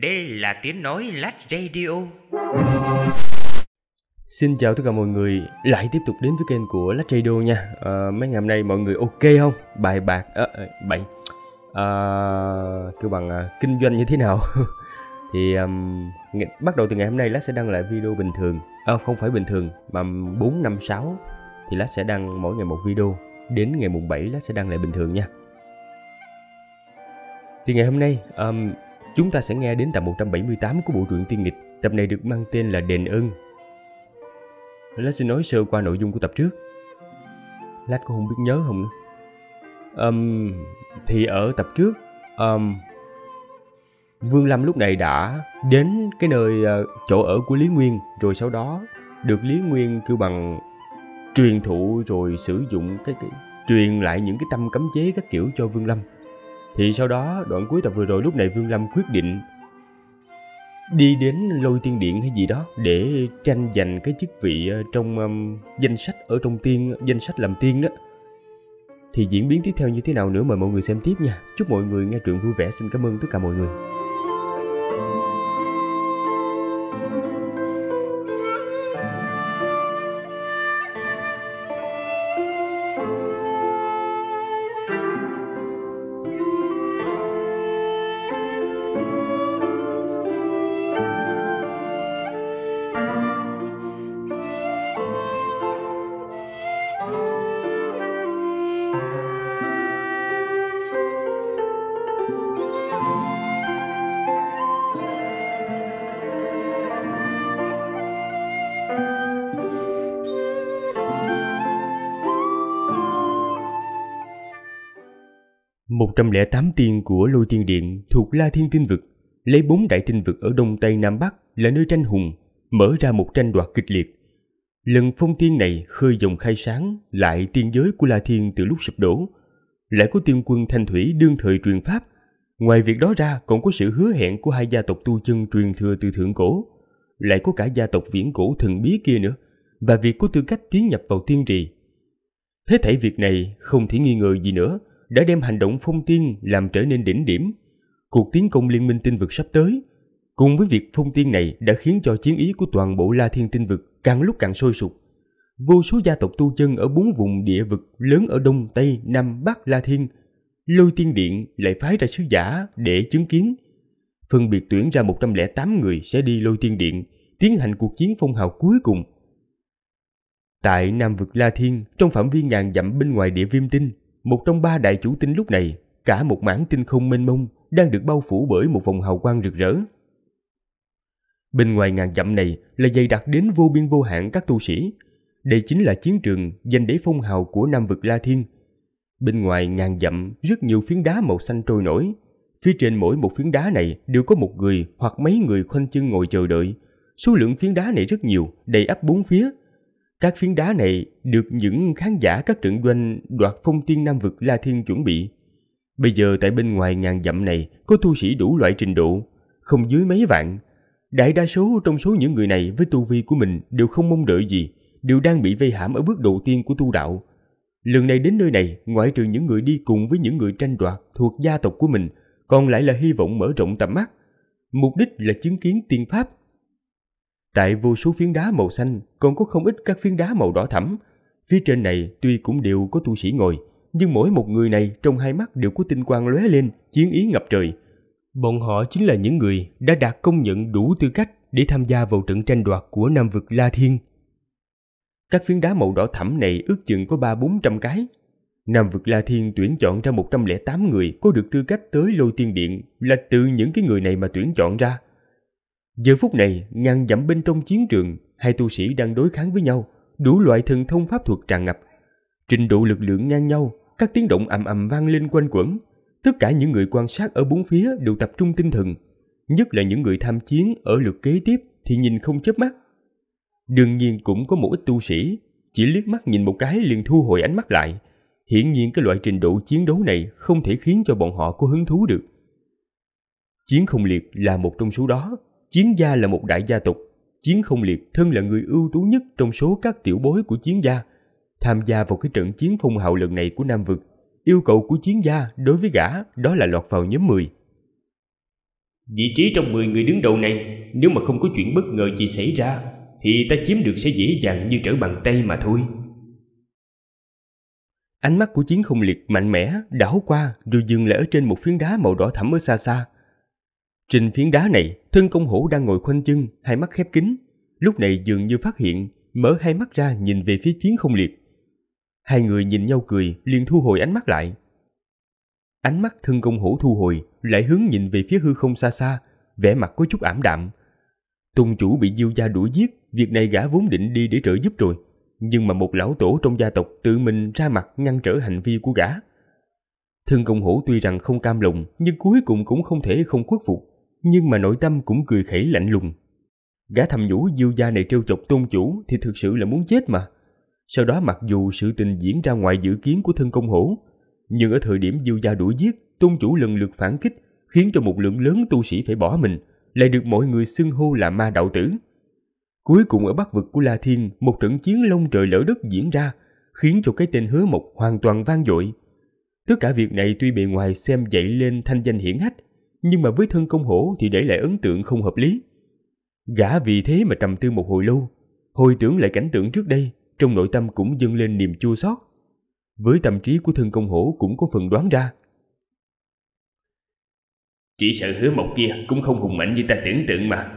Đây là tiếng nói lát radio. Xin chào tất cả mọi người, lại tiếp tục đến với kênh của Lách Radio nha. À, mấy ngày hôm nay mọi người ok không? Bài bạc, à, bậy, à, kêu bằng à, kinh doanh như thế nào? thì um, bắt đầu từ ngày hôm nay Lách sẽ đăng lại video bình thường. À, không phải bình thường mà 4, 5, 6 thì Lách sẽ đăng mỗi ngày một video. Đến ngày mùng 7 Lách sẽ đăng lại bình thường nha. Thì ngày hôm nay um, chúng ta sẽ nghe đến tập 178 của bộ truyện tiên nghịch. Tập này được mang tên là Đền ơn. Lát xin nói sơ qua nội dung của tập trước. Lát cũng không biết nhớ không nữa. Um, thì ở tập trước, um, Vương Lâm lúc này đã đến cái nơi uh, chỗ ở của Lý Nguyên, rồi sau đó được Lý Nguyên kêu bằng truyền thụ rồi sử dụng cái, cái truyền lại những cái tâm cấm chế các kiểu cho Vương Lâm thì sau đó đoạn cuối tập vừa rồi lúc này Vương Lâm quyết định đi đến lôi tiên điện hay gì đó để tranh giành cái chức vị ờ, trong um, danh sách ở trong tiên danh sách làm tiên đó thì diễn biến tiếp theo như thế nào nữa mời mọi người xem tiếp nha chúc mọi người nghe truyện vui vẻ xin cảm ơn tất cả mọi người 108 tiên của Lôi thiên Điện thuộc La Thiên Tinh Vực, lấy bốn đại tinh vực ở Đông Tây Nam Bắc là nơi tranh hùng, mở ra một tranh đoạt kịch liệt. Lần phong tiên này khơi dòng khai sáng lại tiên giới của La Thiên từ lúc sụp đổ, lại có tiên quân thanh thủy đương thời truyền pháp. Ngoài việc đó ra còn có sự hứa hẹn của hai gia tộc tu chân truyền thừa từ thượng cổ, lại có cả gia tộc viễn cổ thần bí kia nữa, và việc có tư cách tiến nhập vào tiên trì. Thế thể việc này không thể nghi ngờ gì nữa, đã đem hành động phong tiên làm trở nên đỉnh điểm. Cuộc tiến công liên minh tinh vực sắp tới, cùng với việc phong tiên này đã khiến cho chiến ý của toàn bộ La Thiên tinh vực càng lúc càng sôi sục. Vô số gia tộc tu chân ở bốn vùng địa vực lớn ở Đông, Tây, Nam, Bắc La Thiên, lôi tiên điện lại phái ra sứ giả để chứng kiến. Phân biệt tuyển ra 108 người sẽ đi lôi tiên điện, tiến hành cuộc chiến phong hào cuối cùng Tại Nam vực La Thiên, trong phạm vi ngàn dặm bên ngoài địa viêm tinh, một trong ba đại chủ tinh lúc này, cả một mảng tinh không mênh mông đang được bao phủ bởi một vòng hào quang rực rỡ. Bên ngoài ngàn dặm này là dày đặc đến vô biên vô hạn các tu sĩ. Đây chính là chiến trường danh đế phong hào của Nam vực La Thiên. Bên ngoài ngàn dặm rất nhiều phiến đá màu xanh trôi nổi. Phía trên mỗi một phiến đá này đều có một người hoặc mấy người khoanh chân ngồi chờ đợi. Số lượng phiến đá này rất nhiều, đầy ắp bốn phía, các phiến đá này được những khán giả các trận doanh đoạt phong tiên Nam vực La Thiên chuẩn bị. Bây giờ tại bên ngoài ngàn dặm này có tu sĩ đủ loại trình độ, không dưới mấy vạn. Đại đa số trong số những người này với tu vi của mình đều không mong đợi gì, đều đang bị vây hãm ở bước đầu tiên của tu đạo. Lần này đến nơi này, ngoại trừ những người đi cùng với những người tranh đoạt thuộc gia tộc của mình, còn lại là hy vọng mở rộng tầm mắt. Mục đích là chứng kiến tiên pháp Tại vô số phiến đá màu xanh còn có không ít các phiến đá màu đỏ thẫm. Phía trên này tuy cũng đều có tu sĩ ngồi, nhưng mỗi một người này trong hai mắt đều có tinh quang lóe lên, chiến ý ngập trời. Bọn họ chính là những người đã đạt công nhận đủ tư cách để tham gia vào trận tranh đoạt của Nam vực La Thiên. Các phiến đá màu đỏ thẫm này ước chừng có 3-400 cái. Nam vực La Thiên tuyển chọn ra 108 người có được tư cách tới lôi tiên điện là từ những cái người này mà tuyển chọn ra. Giờ phút này, ngàn dặm bên trong chiến trường, hai tu sĩ đang đối kháng với nhau, đủ loại thần thông pháp thuật tràn ngập. Trình độ lực lượng ngang nhau, các tiếng động ầm ầm vang lên quanh quẩn. Tất cả những người quan sát ở bốn phía đều tập trung tinh thần, nhất là những người tham chiến ở lượt kế tiếp thì nhìn không chớp mắt. Đương nhiên cũng có một ít tu sĩ, chỉ liếc mắt nhìn một cái liền thu hồi ánh mắt lại. Hiển nhiên cái loại trình độ chiến đấu này không thể khiến cho bọn họ có hứng thú được. Chiến không liệt là một trong số đó, Chiến gia là một đại gia tộc, Chiến không liệt thân là người ưu tú nhất trong số các tiểu bối của chiến gia. Tham gia vào cái trận chiến phong hào lần này của Nam Vực, yêu cầu của chiến gia đối với gã đó là lọt vào nhóm 10. Vị trí trong 10 người đứng đầu này, nếu mà không có chuyện bất ngờ gì xảy ra, thì ta chiếm được sẽ dễ dàng như trở bàn tay mà thôi. Ánh mắt của chiến không liệt mạnh mẽ, đảo qua rồi dừng lại ở trên một phiến đá màu đỏ thẫm ở xa xa. Trên phiến đá này, thân công hổ đang ngồi khoanh chân, hai mắt khép kín. Lúc này dường như phát hiện, mở hai mắt ra nhìn về phía chiến không liệt. Hai người nhìn nhau cười, liền thu hồi ánh mắt lại. Ánh mắt thân công hổ thu hồi, lại hướng nhìn về phía hư không xa xa, vẻ mặt có chút ảm đạm. Tôn chủ bị diêu gia đuổi giết, việc này gã vốn định đi để trợ giúp rồi. Nhưng mà một lão tổ trong gia tộc tự mình ra mặt ngăn trở hành vi của gã. Thân công hổ tuy rằng không cam lòng, nhưng cuối cùng cũng không thể không khuất phục nhưng mà nội tâm cũng cười khẩy lạnh lùng. Gã thầm nhũ diêu gia này trêu chọc tôn chủ thì thực sự là muốn chết mà. Sau đó mặc dù sự tình diễn ra ngoài dự kiến của thân công hổ, nhưng ở thời điểm diêu gia đuổi giết, tôn chủ lần lượt phản kích, khiến cho một lượng lớn tu sĩ phải bỏ mình, lại được mọi người xưng hô là ma đạo tử. Cuối cùng ở bắc vực của La Thiên, một trận chiến lông trời lỡ đất diễn ra, khiến cho cái tên hứa mộc hoàn toàn vang dội. Tất cả việc này tuy bề ngoài xem dậy lên thanh danh hiển hách, nhưng mà với thân công hổ thì để lại ấn tượng không hợp lý. Gã vì thế mà trầm tư một hồi lâu, hồi tưởng lại cảnh tượng trước đây, trong nội tâm cũng dâng lên niềm chua xót. Với tâm trí của thân công hổ cũng có phần đoán ra. Chỉ sợ hứa mộc kia cũng không hùng mạnh như ta tưởng tượng mà.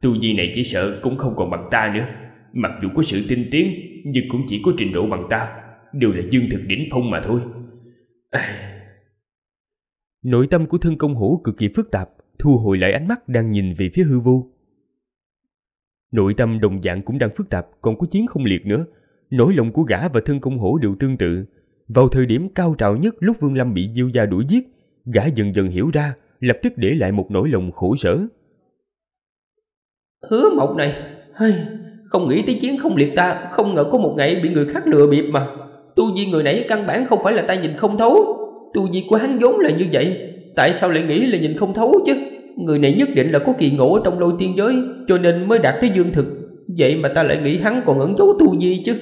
Tu vi này chỉ sợ cũng không còn bằng ta nữa. Mặc dù có sự tinh tiến, nhưng cũng chỉ có trình độ bằng ta. Đều là dương thực đỉnh phong mà thôi. À, Nội tâm của thân công hổ cực kỳ phức tạp, thu hồi lại ánh mắt đang nhìn về phía hư vô. Nội tâm đồng dạng cũng đang phức tạp, còn có chiến không liệt nữa. Nỗi lòng của gã và thân công hổ đều tương tự. Vào thời điểm cao trào nhất lúc Vương Lâm bị Diêu Gia đuổi giết, gã dần dần hiểu ra, lập tức để lại một nỗi lòng khổ sở. Hứa mộc này, hay, không nghĩ tới chiến không liệt ta, không ngờ có một ngày bị người khác lừa bịp mà. Tu vi người nãy căn bản không phải là ta nhìn không thấu tu vi của hắn vốn là như vậy Tại sao lại nghĩ là nhìn không thấu chứ Người này nhất định là có kỳ ngộ trong lôi tiên giới Cho nên mới đạt tới dương thực Vậy mà ta lại nghĩ hắn còn ẩn giấu tu vi chứ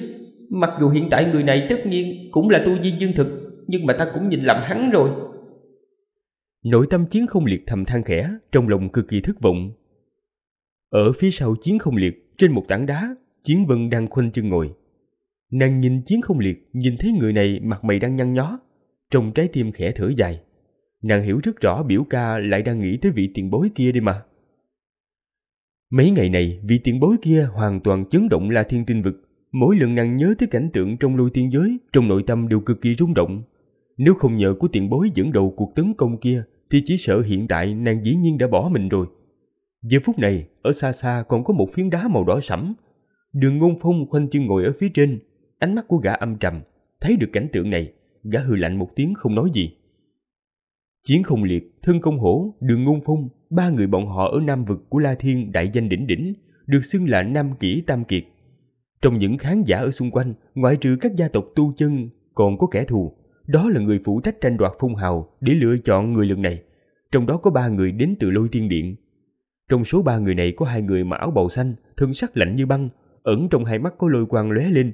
Mặc dù hiện tại người này tất nhiên cũng là tu vi dương thực Nhưng mà ta cũng nhìn lầm hắn rồi Nội tâm chiến không liệt thầm than khẽ Trong lòng cực kỳ thất vọng Ở phía sau chiến không liệt Trên một tảng đá Chiến vân đang khoanh chân ngồi Nàng nhìn chiến không liệt Nhìn thấy người này mặt mày đang nhăn nhó trong trái tim khẽ thở dài, nàng hiểu rất rõ biểu ca lại đang nghĩ tới vị tiền bối kia đi mà. Mấy ngày này, vị tiền bối kia hoàn toàn chấn động la thiên tinh vực. Mỗi lần nàng nhớ tới cảnh tượng trong lôi tiên giới, trong nội tâm đều cực kỳ rung động. Nếu không nhờ của tiền bối dẫn đầu cuộc tấn công kia, thì chỉ sợ hiện tại nàng dĩ nhiên đã bỏ mình rồi. Giờ phút này, ở xa xa còn có một phiến đá màu đỏ sẫm. Đường ngôn phong khoanh chân ngồi ở phía trên, ánh mắt của gã âm trầm, thấy được cảnh tượng này, gã hừ lạnh một tiếng không nói gì. Chiến không liệt, thân công hổ, đường ngôn phong, ba người bọn họ ở nam vực của La Thiên đại danh đỉnh đỉnh, được xưng là Nam Kỷ Tam Kiệt. Trong những khán giả ở xung quanh, ngoại trừ các gia tộc tu chân, còn có kẻ thù. Đó là người phụ trách tranh đoạt phong hào để lựa chọn người lần này. Trong đó có ba người đến từ lôi tiên điện. Trong số ba người này có hai người mặc áo bầu xanh, thân sắc lạnh như băng, ẩn trong hai mắt có lôi quang lóe lên.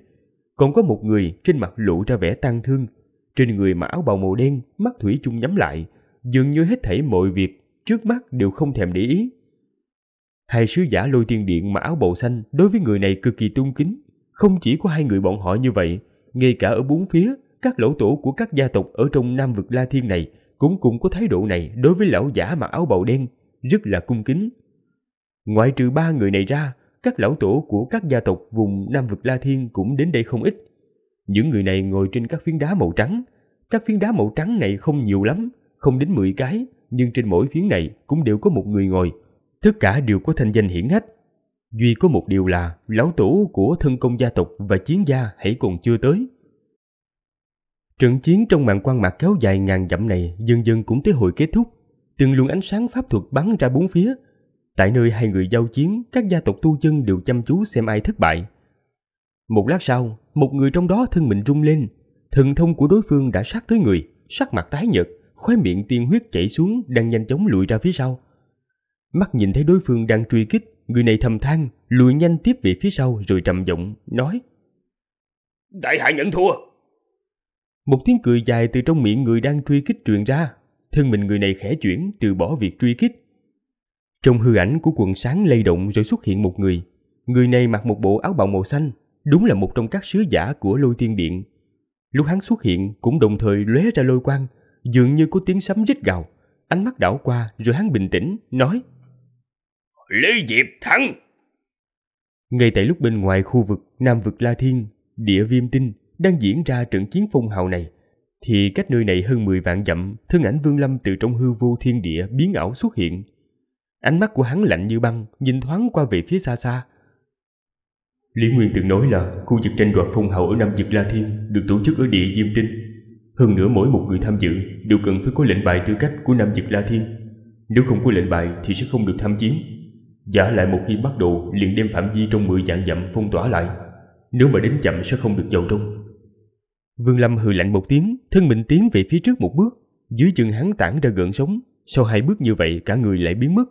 Còn có một người trên mặt lộ ra vẻ tang thương, trên người mặc áo bào màu đen, mắt thủy chung nhắm lại, dường như hết thảy mọi việc trước mắt đều không thèm để ý. Hai sứ giả lôi tiên điện mặc áo bầu xanh đối với người này cực kỳ tôn kính. Không chỉ có hai người bọn họ như vậy, ngay cả ở bốn phía, các lỗ tổ của các gia tộc ở trong Nam vực La Thiên này cũng cùng có thái độ này đối với lão giả mặc áo bào đen, rất là cung kính. Ngoại trừ ba người này ra, các lão tổ của các gia tộc vùng Nam vực La Thiên cũng đến đây không ít. Những người này ngồi trên các phiến đá màu trắng. Các phiến đá màu trắng này không nhiều lắm, không đến 10 cái, nhưng trên mỗi phiến này cũng đều có một người ngồi. Tất cả đều có thanh danh hiển hách. Duy có một điều là lão tổ của thân công gia tộc và chiến gia hãy còn chưa tới. Trận chiến trong màn quan mạc kéo dài ngàn dặm này dần dần cũng tới hồi kết thúc. Từng luồng ánh sáng pháp thuật bắn ra bốn phía. Tại nơi hai người giao chiến, các gia tộc tu chân đều chăm chú xem ai thất bại, một lát sau, một người trong đó thân mình rung lên, thần thông của đối phương đã sát tới người, sắc mặt tái nhợt, khóe miệng tiên huyết chảy xuống đang nhanh chóng lùi ra phía sau. Mắt nhìn thấy đối phương đang truy kích, người này thầm than, lùi nhanh tiếp về phía sau rồi trầm giọng nói: "Đại hạ nhận thua." Một tiếng cười dài từ trong miệng người đang truy kích truyền ra, thân mình người này khẽ chuyển từ bỏ việc truy kích. Trong hư ảnh của quần sáng lay động rồi xuất hiện một người, người này mặc một bộ áo bào màu xanh, đúng là một trong các sứ giả của lôi thiên điện. Lúc hắn xuất hiện cũng đồng thời lóe ra lôi quang, dường như có tiếng sấm rít gào. Ánh mắt đảo qua rồi hắn bình tĩnh, nói Lý Diệp thắng! Ngay tại lúc bên ngoài khu vực Nam vực La Thiên, địa viêm tinh đang diễn ra trận chiến phong hào này, thì cách nơi này hơn 10 vạn dặm, thân ảnh Vương Lâm từ trong hư vô thiên địa biến ảo xuất hiện. Ánh mắt của hắn lạnh như băng, nhìn thoáng qua về phía xa xa, Lý Nguyên từng nói là khu vực tranh đoạt phong hậu ở Nam Dực La Thiên được tổ chức ở địa Diêm Tinh. Hơn nữa mỗi một người tham dự đều cần phải có lệnh bài tư cách của Nam Dực La Thiên. Nếu không có lệnh bài thì sẽ không được tham chiến. Giả lại một khi bắt đầu liền đem phạm vi trong 10 dạng dặm phong tỏa lại. Nếu mà đến chậm sẽ không được vào trong. Vương Lâm hừ lạnh một tiếng, thân mình tiến về phía trước một bước. Dưới chân hắn tản ra gợn sóng, sau hai bước như vậy cả người lại biến mất.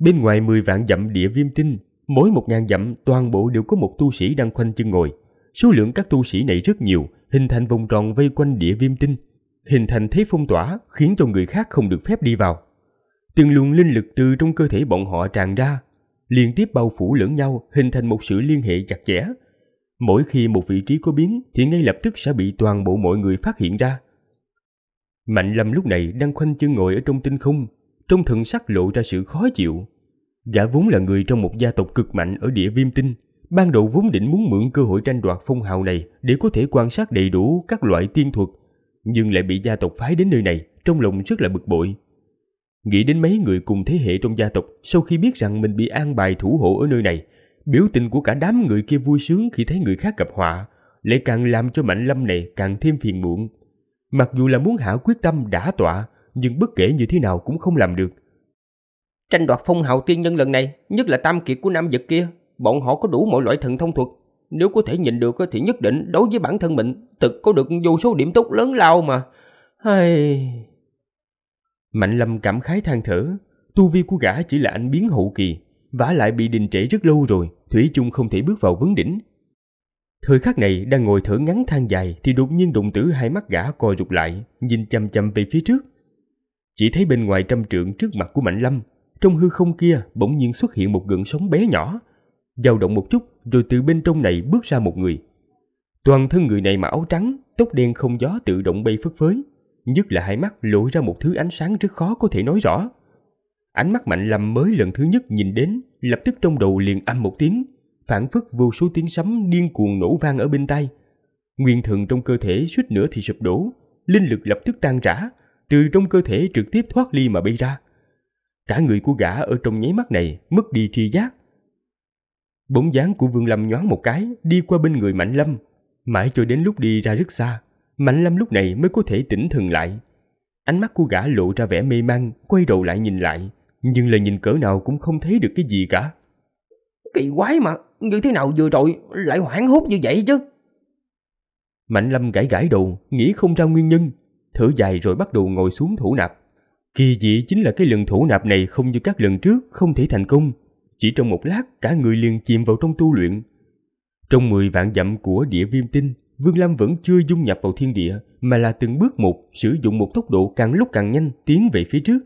Bên ngoài 10 vạn dặm địa viêm tinh Mỗi một ngàn dặm toàn bộ đều có một tu sĩ đang khoanh chân ngồi. Số lượng các tu sĩ này rất nhiều, hình thành vòng tròn vây quanh địa viêm tinh. Hình thành thế phong tỏa khiến cho người khác không được phép đi vào. Từng luồng linh lực từ trong cơ thể bọn họ tràn ra, liên tiếp bao phủ lẫn nhau hình thành một sự liên hệ chặt chẽ. Mỗi khi một vị trí có biến thì ngay lập tức sẽ bị toàn bộ mọi người phát hiện ra. Mạnh Lâm lúc này đang khoanh chân ngồi ở trong tinh không, trong thần sắc lộ ra sự khó chịu. Gã vốn là người trong một gia tộc cực mạnh ở địa viêm tinh, ban đầu vốn định muốn mượn cơ hội tranh đoạt phong hào này để có thể quan sát đầy đủ các loại tiên thuật, nhưng lại bị gia tộc phái đến nơi này, trong lòng rất là bực bội. Nghĩ đến mấy người cùng thế hệ trong gia tộc sau khi biết rằng mình bị an bài thủ hộ ở nơi này, biểu tình của cả đám người kia vui sướng khi thấy người khác gặp họa, lại càng làm cho Mạnh Lâm này càng thêm phiền muộn. Mặc dù là muốn hạ quyết tâm đã tọa, nhưng bất kể như thế nào cũng không làm được – Tranh đoạt phong hào tiên nhân lần này, nhất là tam kiệt của nam vật kia, bọn họ có đủ mọi loại thần thông thuật. Nếu có thể nhìn được thì nhất định đối với bản thân mình thực có được vô số điểm tốt lớn lao mà. Hay... Mạnh lâm cảm khái than thở, tu vi của gã chỉ là anh biến hậu kỳ, vả lại bị đình trễ rất lâu rồi, Thủy chung không thể bước vào vấn đỉnh. Thời khắc này đang ngồi thở ngắn than dài thì đột nhiên đụng tử hai mắt gã co rụt lại, nhìn chăm chăm về phía trước. Chỉ thấy bên ngoài trăm trượng trước mặt của Mạnh Lâm trong hư không kia bỗng nhiên xuất hiện một gợn sóng bé nhỏ, dao động một chút rồi từ bên trong này bước ra một người. Toàn thân người này mặc áo trắng, tóc đen không gió tự động bay phất phới, nhất là hai mắt lộ ra một thứ ánh sáng rất khó có thể nói rõ. Ánh mắt Mạnh lầm mới lần thứ nhất nhìn đến, lập tức trong đầu liền âm một tiếng, phản phất vô số tiếng sấm điên cuồng nổ vang ở bên tai. Nguyên thần trong cơ thể suýt nữa thì sụp đổ, linh lực lập tức tan rã, từ trong cơ thể trực tiếp thoát ly mà bay ra Cả người của gã ở trong nháy mắt này mất đi tri giác. Bóng dáng của Vương Lâm nhoáng một cái đi qua bên người Mạnh Lâm, mãi cho đến lúc đi ra rất xa, Mạnh Lâm lúc này mới có thể tỉnh thần lại. Ánh mắt của gã lộ ra vẻ mê man, quay đầu lại nhìn lại, nhưng là nhìn cỡ nào cũng không thấy được cái gì cả. Kỳ quái mà, như thế nào vừa rồi lại hoảng hốt như vậy chứ? Mạnh Lâm gãi gãi đầu, nghĩ không ra nguyên nhân, thở dài rồi bắt đầu ngồi xuống thủ nạp. Kỳ dị chính là cái lần thủ nạp này không như các lần trước không thể thành công. Chỉ trong một lát cả người liền chìm vào trong tu luyện. Trong 10 vạn dặm của địa viêm tinh, Vương Lam vẫn chưa dung nhập vào thiên địa mà là từng bước một sử dụng một tốc độ càng lúc càng nhanh tiến về phía trước.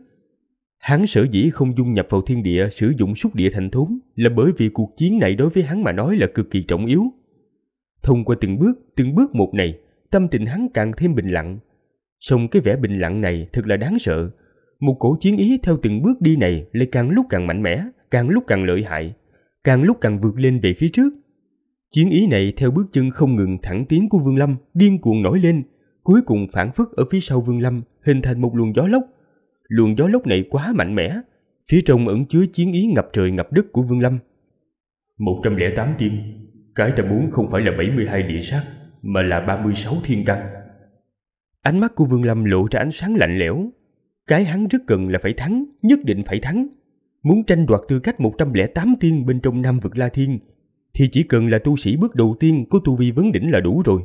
Hắn sở dĩ không dung nhập vào thiên địa sử dụng xúc địa thành thốn là bởi vì cuộc chiến này đối với hắn mà nói là cực kỳ trọng yếu. Thông qua từng bước, từng bước một này, tâm tình hắn càng thêm bình lặng. Song cái vẻ bình lặng này thật là đáng sợ, một cổ chiến ý theo từng bước đi này lại càng lúc càng mạnh mẽ, càng lúc càng lợi hại, càng lúc càng vượt lên về phía trước. Chiến ý này theo bước chân không ngừng thẳng tiến của Vương Lâm điên cuồng nổi lên, cuối cùng phản phất ở phía sau Vương Lâm hình thành một luồng gió lốc. Luồng gió lốc này quá mạnh mẽ, phía trong ẩn chứa chiến ý ngập trời ngập đất của Vương Lâm. 108 tiên, cái ta muốn không phải là 72 địa sát mà là 36 thiên căn. Ánh mắt của Vương Lâm lộ ra ánh sáng lạnh lẽo, cái hắn rất cần là phải thắng, nhất định phải thắng. Muốn tranh đoạt tư cách 108 tiên bên trong Nam vực La Thiên, thì chỉ cần là tu sĩ bước đầu tiên của tu vi vấn đỉnh là đủ rồi.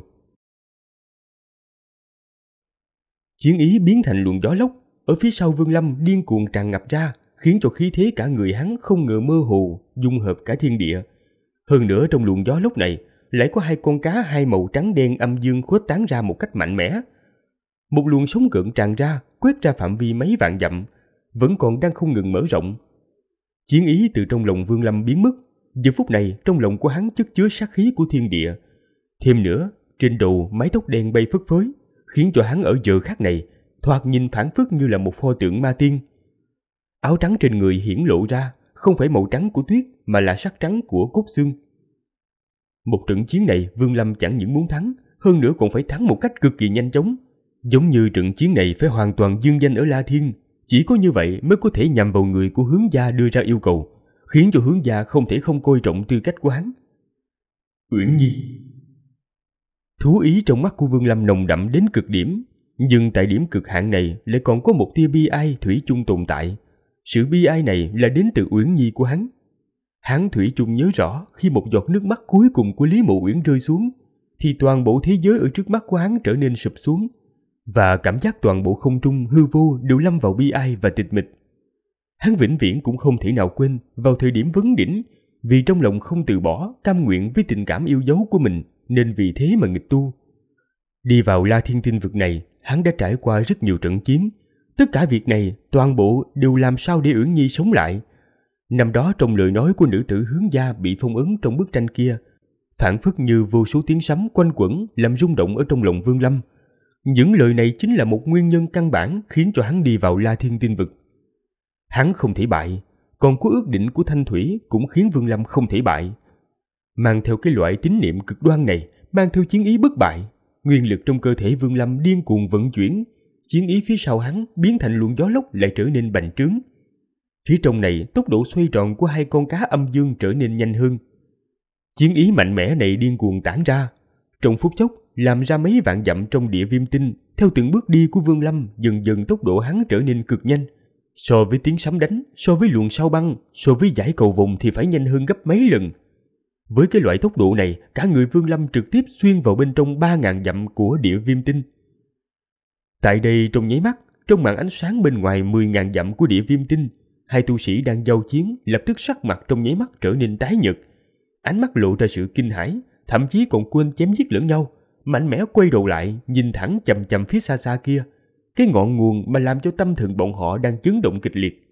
Chiến ý biến thành luồng gió lốc, ở phía sau Vương Lâm điên cuồng tràn ngập ra, khiến cho khí thế cả người hắn không ngờ mơ hồ, dung hợp cả thiên địa. Hơn nữa trong luồng gió lốc này, lại có hai con cá hai màu trắng đen âm dương khuếch tán ra một cách mạnh mẽ, một luồng sóng gợn tràn ra, quét ra phạm vi mấy vạn dặm, vẫn còn đang không ngừng mở rộng. Chiến ý từ trong lòng Vương Lâm biến mất, giờ phút này trong lòng của hắn chất chứa sát khí của thiên địa. Thêm nữa, trên đầu mái tóc đen bay phất phới, khiến cho hắn ở giờ khác này thoạt nhìn phản phất như là một pho tượng ma tiên. Áo trắng trên người hiển lộ ra, không phải màu trắng của tuyết mà là sắc trắng của cốt xương. Một trận chiến này Vương Lâm chẳng những muốn thắng, hơn nữa còn phải thắng một cách cực kỳ nhanh chóng. Giống như trận chiến này phải hoàn toàn dương danh ở La Thiên, chỉ có như vậy mới có thể nhằm vào người của hướng gia đưa ra yêu cầu, khiến cho hướng gia không thể không coi trọng tư cách của hắn. Uyển Nhi Thú ý trong mắt của Vương Lâm nồng đậm đến cực điểm, nhưng tại điểm cực hạn này lại còn có một tia bi ai thủy chung tồn tại. Sự bi ai này là đến từ Uyển Nhi của hắn. Hắn thủy chung nhớ rõ khi một giọt nước mắt cuối cùng của Lý Mộ Uyển rơi xuống, thì toàn bộ thế giới ở trước mắt của hắn trở nên sụp xuống, và cảm giác toàn bộ không trung hư vô đều lâm vào bi ai và tịch mịch. Hắn vĩnh viễn cũng không thể nào quên vào thời điểm vấn đỉnh, vì trong lòng không từ bỏ, cam nguyện với tình cảm yêu dấu của mình, nên vì thế mà nghịch tu. Đi vào La Thiên Tinh vực này, hắn đã trải qua rất nhiều trận chiến. Tất cả việc này, toàn bộ đều làm sao để Uyển Nhi sống lại. Năm đó trong lời nói của nữ tử hướng gia bị phong ấn trong bức tranh kia, phản phất như vô số tiếng sấm quanh quẩn làm rung động ở trong lòng Vương Lâm – những lời này chính là một nguyên nhân căn bản khiến cho hắn đi vào La Thiên Tiên vực. Hắn không thể bại, còn có ước định của Thanh Thủy cũng khiến Vương Lâm không thể bại. Mang theo cái loại tín niệm cực đoan này, mang theo chiến ý bất bại, nguyên lực trong cơ thể Vương Lâm điên cuồng vận chuyển, chiến ý phía sau hắn biến thành luồng gió lốc lại trở nên bành trướng. Phía trong này, tốc độ xoay tròn của hai con cá âm dương trở nên nhanh hơn. Chiến ý mạnh mẽ này điên cuồng tản ra, trong phút chốc, làm ra mấy vạn dặm trong địa viêm tinh, theo từng bước đi của Vương Lâm, dần dần tốc độ hắn trở nên cực nhanh. So với tiếng sấm đánh, so với luồng sao băng, so với giải cầu vùng thì phải nhanh hơn gấp mấy lần. Với cái loại tốc độ này, cả người Vương Lâm trực tiếp xuyên vào bên trong ba ngàn dặm của địa viêm tinh. Tại đây trong nháy mắt, trong màn ánh sáng bên ngoài mười ngàn dặm của địa viêm tinh, hai tu sĩ đang giao chiến lập tức sắc mặt trong nháy mắt trở nên tái nhợt. Ánh mắt lộ ra sự kinh hãi, thậm chí còn quên chém giết lẫn nhau mạnh mẽ quay đầu lại, nhìn thẳng chầm chầm phía xa xa kia, cái ngọn nguồn mà làm cho tâm thần bọn họ đang chấn động kịch liệt.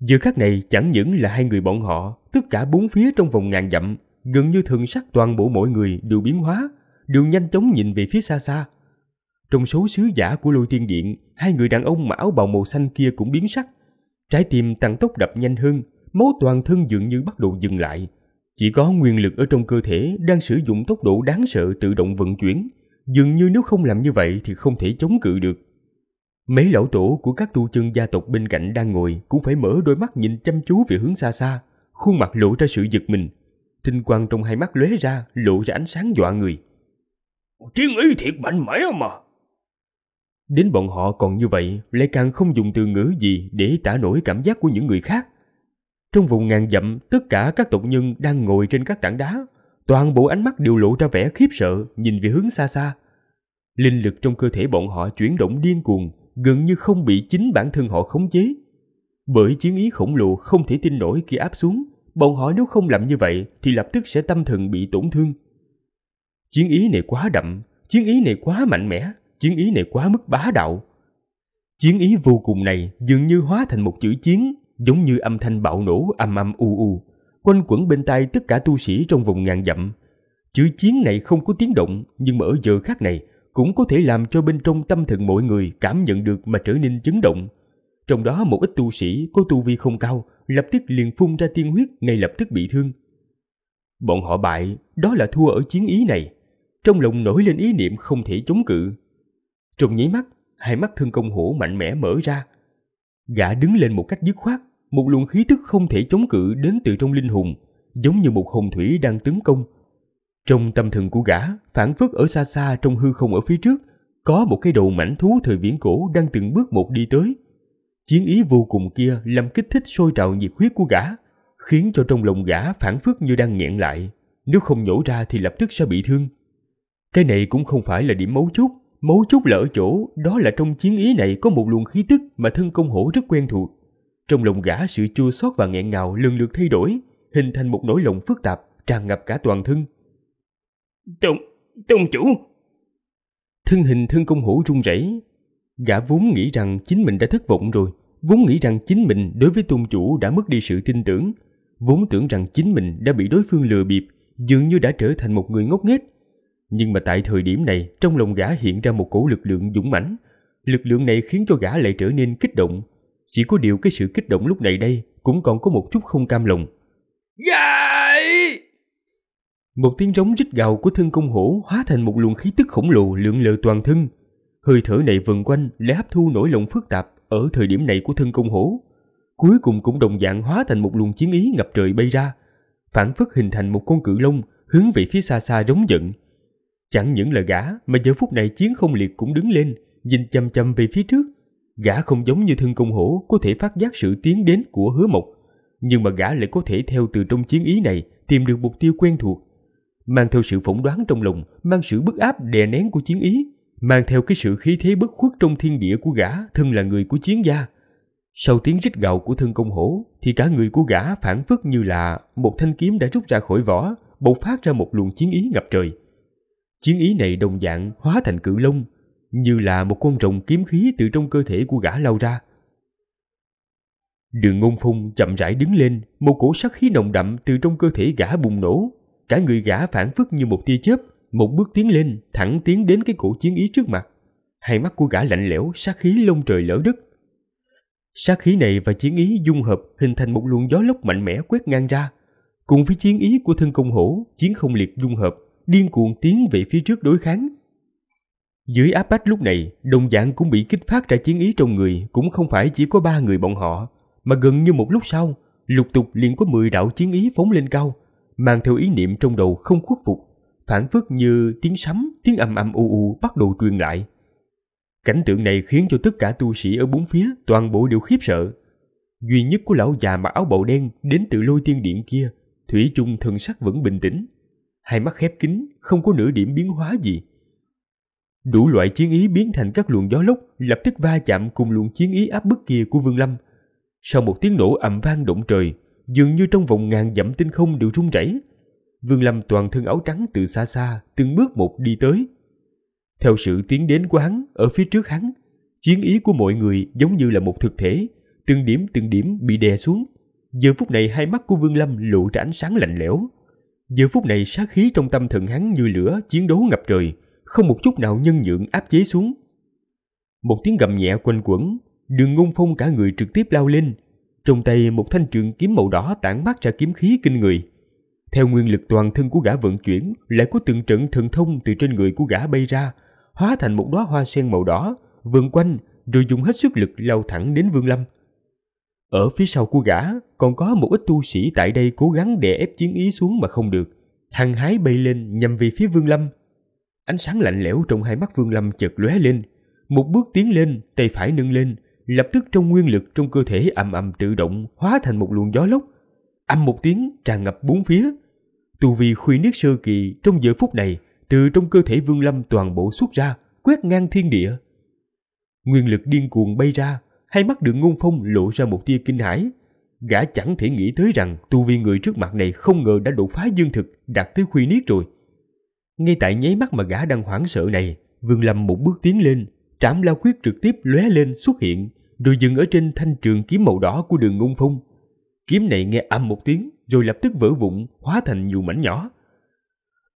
Giờ khắc này chẳng những là hai người bọn họ, tất cả bốn phía trong vòng ngàn dặm, gần như thường sắc toàn bộ mọi người đều biến hóa, đều nhanh chóng nhìn về phía xa xa. Trong số sứ giả của lôi thiên điện, hai người đàn ông mà áo bào màu xanh kia cũng biến sắc. Trái tim tăng tốc đập nhanh hơn, máu toàn thân dường như bắt đầu dừng lại, chỉ có nguyên lực ở trong cơ thể đang sử dụng tốc độ đáng sợ tự động vận chuyển, dường như nếu không làm như vậy thì không thể chống cự được. Mấy lão tổ của các tu chân gia tộc bên cạnh đang ngồi cũng phải mở đôi mắt nhìn chăm chú về hướng xa xa, khuôn mặt lộ ra sự giật mình. Tinh quang trong hai mắt lóe ra, lộ ra ánh sáng dọa người. Chiến ý thiệt mạnh mẽ mà. Đến bọn họ còn như vậy, lại càng không dùng từ ngữ gì để tả nổi cảm giác của những người khác. Trong vùng ngàn dặm, tất cả các tộc nhân đang ngồi trên các tảng đá, toàn bộ ánh mắt đều lộ ra vẻ khiếp sợ nhìn về hướng xa xa. Linh lực trong cơ thể bọn họ chuyển động điên cuồng, gần như không bị chính bản thân họ khống chế. Bởi chiến ý khổng lồ không thể tin nổi khi áp xuống, bọn họ nếu không làm như vậy thì lập tức sẽ tâm thần bị tổn thương. Chiến ý này quá đậm, chiến ý này quá mạnh mẽ, chiến ý này quá mức bá đạo. Chiến ý vô cùng này dường như hóa thành một chữ chiến giống như âm thanh bạo nổ âm âm u u, quanh quẩn bên tai tất cả tu sĩ trong vùng ngàn dặm. Chữ chiến này không có tiếng động, nhưng mà ở giờ khác này cũng có thể làm cho bên trong tâm thần mọi người cảm nhận được mà trở nên chấn động. Trong đó một ít tu sĩ có tu vi không cao, lập tức liền phun ra tiên huyết ngay lập tức bị thương. Bọn họ bại, đó là thua ở chiến ý này. Trong lòng nổi lên ý niệm không thể chống cự. Trong nháy mắt, hai mắt thương công hổ mạnh mẽ mở ra. Gã đứng lên một cách dứt khoát, một luồng khí tức không thể chống cự đến từ trong linh hồn, giống như một hồn thủy đang tấn công. Trong tâm thần của gã, phản phất ở xa xa trong hư không ở phía trước, có một cái đầu mảnh thú thời viễn cổ đang từng bước một đi tới. Chiến ý vô cùng kia làm kích thích sôi trào nhiệt huyết của gã, khiến cho trong lòng gã phản phất như đang nghẹn lại, nếu không nhổ ra thì lập tức sẽ bị thương. Cái này cũng không phải là điểm mấu chốt, mấu chốt là ở chỗ đó là trong chiến ý này có một luồng khí tức mà thân công hổ rất quen thuộc. Trong lòng gã sự chua xót và nghẹn ngào lần lượt thay đổi, hình thành một nỗi lòng phức tạp tràn ngập cả toàn thân. Tông, tông chủ! Thân hình thân công hổ run rẩy. Gã vốn nghĩ rằng chính mình đã thất vọng rồi, vốn nghĩ rằng chính mình đối với tôn chủ đã mất đi sự tin tưởng, vốn tưởng rằng chính mình đã bị đối phương lừa bịp, dường như đã trở thành một người ngốc nghếch. Nhưng mà tại thời điểm này, trong lòng gã hiện ra một cổ lực lượng dũng mãnh. Lực lượng này khiến cho gã lại trở nên kích động, chỉ có điều cái sự kích động lúc này đây cũng còn có một chút không cam lòng. Gài! Một tiếng rống rít gào của thương công hổ hóa thành một luồng khí tức khổng lồ lượn lờ toàn thân. Hơi thở này vần quanh để hấp thu nỗi lòng phức tạp ở thời điểm này của thương công hổ. Cuối cùng cũng đồng dạng hóa thành một luồng chiến ý ngập trời bay ra, phản phất hình thành một con cự long hướng về phía xa xa rống giận. Chẳng những là gã mà giờ phút này chiến không liệt cũng đứng lên, nhìn chăm chăm về phía trước, Gã không giống như thân công hổ có thể phát giác sự tiến đến của hứa mộc, nhưng mà gã lại có thể theo từ trong chiến ý này tìm được mục tiêu quen thuộc. Mang theo sự phỏng đoán trong lòng, mang sự bức áp đè nén của chiến ý, mang theo cái sự khí thế bất khuất trong thiên địa của gã thân là người của chiến gia. Sau tiếng rít gào của thân công hổ thì cả người của gã phản phất như là một thanh kiếm đã rút ra khỏi vỏ, bộc phát ra một luồng chiến ý ngập trời. Chiến ý này đồng dạng hóa thành cự long, như là một con rồng kiếm khí từ trong cơ thể của gã lao ra. Đường ngôn phong chậm rãi đứng lên, một cổ sát khí nồng đậm từ trong cơ thể gã bùng nổ. Cả người gã phản phất như một tia chớp, một bước tiến lên, thẳng tiến đến cái cổ chiến ý trước mặt. Hai mắt của gã lạnh lẽo, sát khí lông trời lỡ đất. Sát khí này và chiến ý dung hợp hình thành một luồng gió lốc mạnh mẽ quét ngang ra. Cùng với chiến ý của thân công hổ, chiến không liệt dung hợp, điên cuồng tiến về phía trước đối kháng, dưới áp bách lúc này, đồng dạng cũng bị kích phát ra chiến ý trong người cũng không phải chỉ có ba người bọn họ, mà gần như một lúc sau, lục tục liền có 10 đạo chiến ý phóng lên cao, mang theo ý niệm trong đầu không khuất phục, phản phất như tiếng sấm, tiếng ầm ầm u u bắt đầu truyền lại. Cảnh tượng này khiến cho tất cả tu sĩ ở bốn phía toàn bộ đều khiếp sợ. Duy nhất của lão già mặc áo bào đen đến từ lôi tiên điện kia, Thủy chung thần sắc vẫn bình tĩnh. Hai mắt khép kín, không có nửa điểm biến hóa gì. Đủ loại chiến ý biến thành các luồng gió lốc lập tức va chạm cùng luồng chiến ý áp bức kia của Vương Lâm. Sau một tiếng nổ ầm vang động trời, dường như trong vòng ngàn dặm tinh không đều rung rẩy. Vương Lâm toàn thân áo trắng từ xa xa, từng bước một đi tới. Theo sự tiến đến của hắn, ở phía trước hắn, chiến ý của mọi người giống như là một thực thể, từng điểm từng điểm bị đè xuống. Giờ phút này hai mắt của Vương Lâm lộ ra ánh sáng lạnh lẽo. Giờ phút này sát khí trong tâm thần hắn như lửa chiến đấu ngập trời, không một chút nào nhân nhượng áp chế xuống. Một tiếng gầm nhẹ quanh quẩn, đường ngôn phong cả người trực tiếp lao lên, trong tay một thanh trường kiếm màu đỏ tản mát ra kiếm khí kinh người. Theo nguyên lực toàn thân của gã vận chuyển, lại có từng trận thần thông từ trên người của gã bay ra, hóa thành một đóa hoa sen màu đỏ, vườn quanh rồi dùng hết sức lực lao thẳng đến Vương Lâm. Ở phía sau của gã còn có một ít tu sĩ tại đây cố gắng đè ép chiến ý xuống mà không được, hằng hái bay lên nhằm về phía Vương Lâm. Ánh sáng lạnh lẽo trong hai mắt Vương Lâm chợt lóe lên, một bước tiến lên, tay phải nâng lên, lập tức trong nguyên lực trong cơ thể ầm ầm tự động hóa thành một luồng gió lốc, âm một tiếng tràn ngập bốn phía. Tu vi khuy niết sơ kỳ trong giờ phút này từ trong cơ thể Vương Lâm toàn bộ xuất ra, quét ngang thiên địa. Nguyên lực điên cuồng bay ra, hai mắt Đường Ngôn Phong lộ ra một tia kinh hãi. Gã chẳng thể nghĩ tới rằng tu vi người trước mặt này không ngờ đã đột phá dương thực, đạt tới khuy niết rồi. Ngay tại nháy mắt mà gã đang hoảng sợ này, Vương Lâm một bước tiến lên, trảm lao quyết trực tiếp lóe lên xuất hiện, rồi dừng ở trên thanh trường kiếm màu đỏ của đường ngôn phong. Kiếm này nghe âm một tiếng, rồi lập tức vỡ vụn, hóa thành nhiều mảnh nhỏ.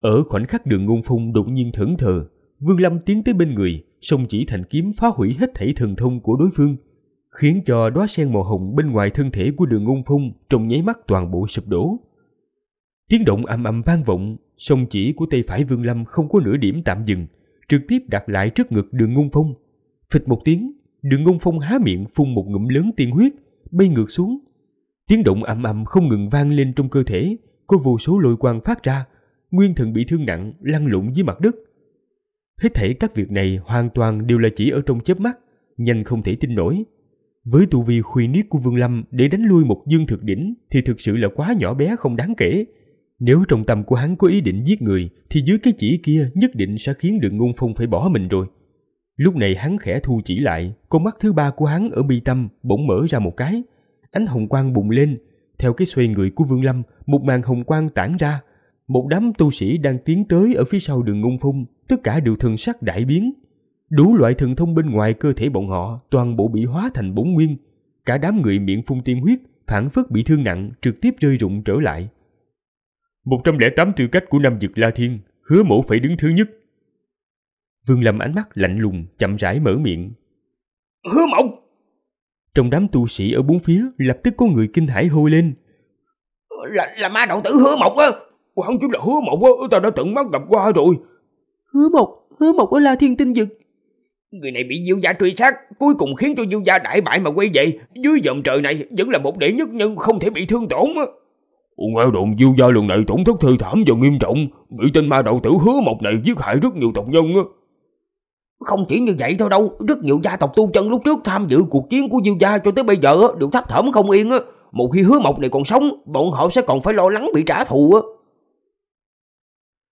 Ở khoảnh khắc đường ngôn phong đột nhiên thẫn thờ, Vương Lâm tiến tới bên người, song chỉ thành kiếm phá hủy hết thảy thần thông của đối phương, khiến cho đóa sen màu hồng bên ngoài thân thể của đường ngôn phong trong nháy mắt toàn bộ sụp đổ. Tiếng động ầm ầm vang vọng, sông chỉ của tay phải Vương Lâm không có nửa điểm tạm dừng, trực tiếp đặt lại trước ngực đường ngung phong. Phịch một tiếng, đường ngung phong há miệng phun một ngụm lớn tiên huyết, bay ngược xuống. Tiếng động ầm ầm không ngừng vang lên trong cơ thể, có vô số lôi quang phát ra, nguyên thần bị thương nặng lăn lộn dưới mặt đất. Hết thể các việc này hoàn toàn đều là chỉ ở trong chớp mắt, nhanh không thể tin nổi. Với tu vi khuy niết của Vương Lâm để đánh lui một dương thực đỉnh thì thực sự là quá nhỏ bé không đáng kể. Nếu trong tâm của hắn có ý định giết người thì dưới cái chỉ kia nhất định sẽ khiến đường ngôn phong phải bỏ mình rồi. Lúc này hắn khẽ thu chỉ lại, con mắt thứ ba của hắn ở mi tâm bỗng mở ra một cái. Ánh hồng quang bùng lên, theo cái xoay người của Vương Lâm, một màn hồng quang tản ra. Một đám tu sĩ đang tiến tới ở phía sau đường ngôn phong, tất cả đều thần sắc đại biến. Đủ loại thần thông bên ngoài cơ thể bọn họ toàn bộ bị hóa thành bốn nguyên. Cả đám người miệng phun tiên huyết, phản phất bị thương nặng trực tiếp rơi rụng trở lại. 108 tư cách của nam dực La Thiên, hứa mổ phải đứng thứ nhất. Vương Lâm ánh mắt lạnh lùng, chậm rãi mở miệng. Hứa mộng! Trong đám tu sĩ ở bốn phía, lập tức có người kinh hãi hôi lên. Là, là ma đạo tử hứa mộng á! Không chính là hứa mộng á, ta đã tận mắt gặp qua rồi. Hứa mộng, hứa mộng ở La Thiên tinh dực. Người này bị Diêu Gia truy sát, cuối cùng khiến cho Diêu Gia đại bại mà quay về. Dưới dòng trời này vẫn là một đệ nhất nhân không thể bị thương tổn á. Ngoan đồn diêu gia lần này tổn thất thư thảm và nghiêm trọng, bị tên ma đầu tử hứa mộc này giết hại rất nhiều tộc nhân á. Không chỉ như vậy thôi đâu, rất nhiều gia tộc tu chân lúc trước tham dự cuộc chiến của diêu gia cho tới bây giờ đều thấp thẩm không yên á. Một khi hứa mộc này còn sống, bọn họ sẽ còn phải lo lắng bị trả thù á.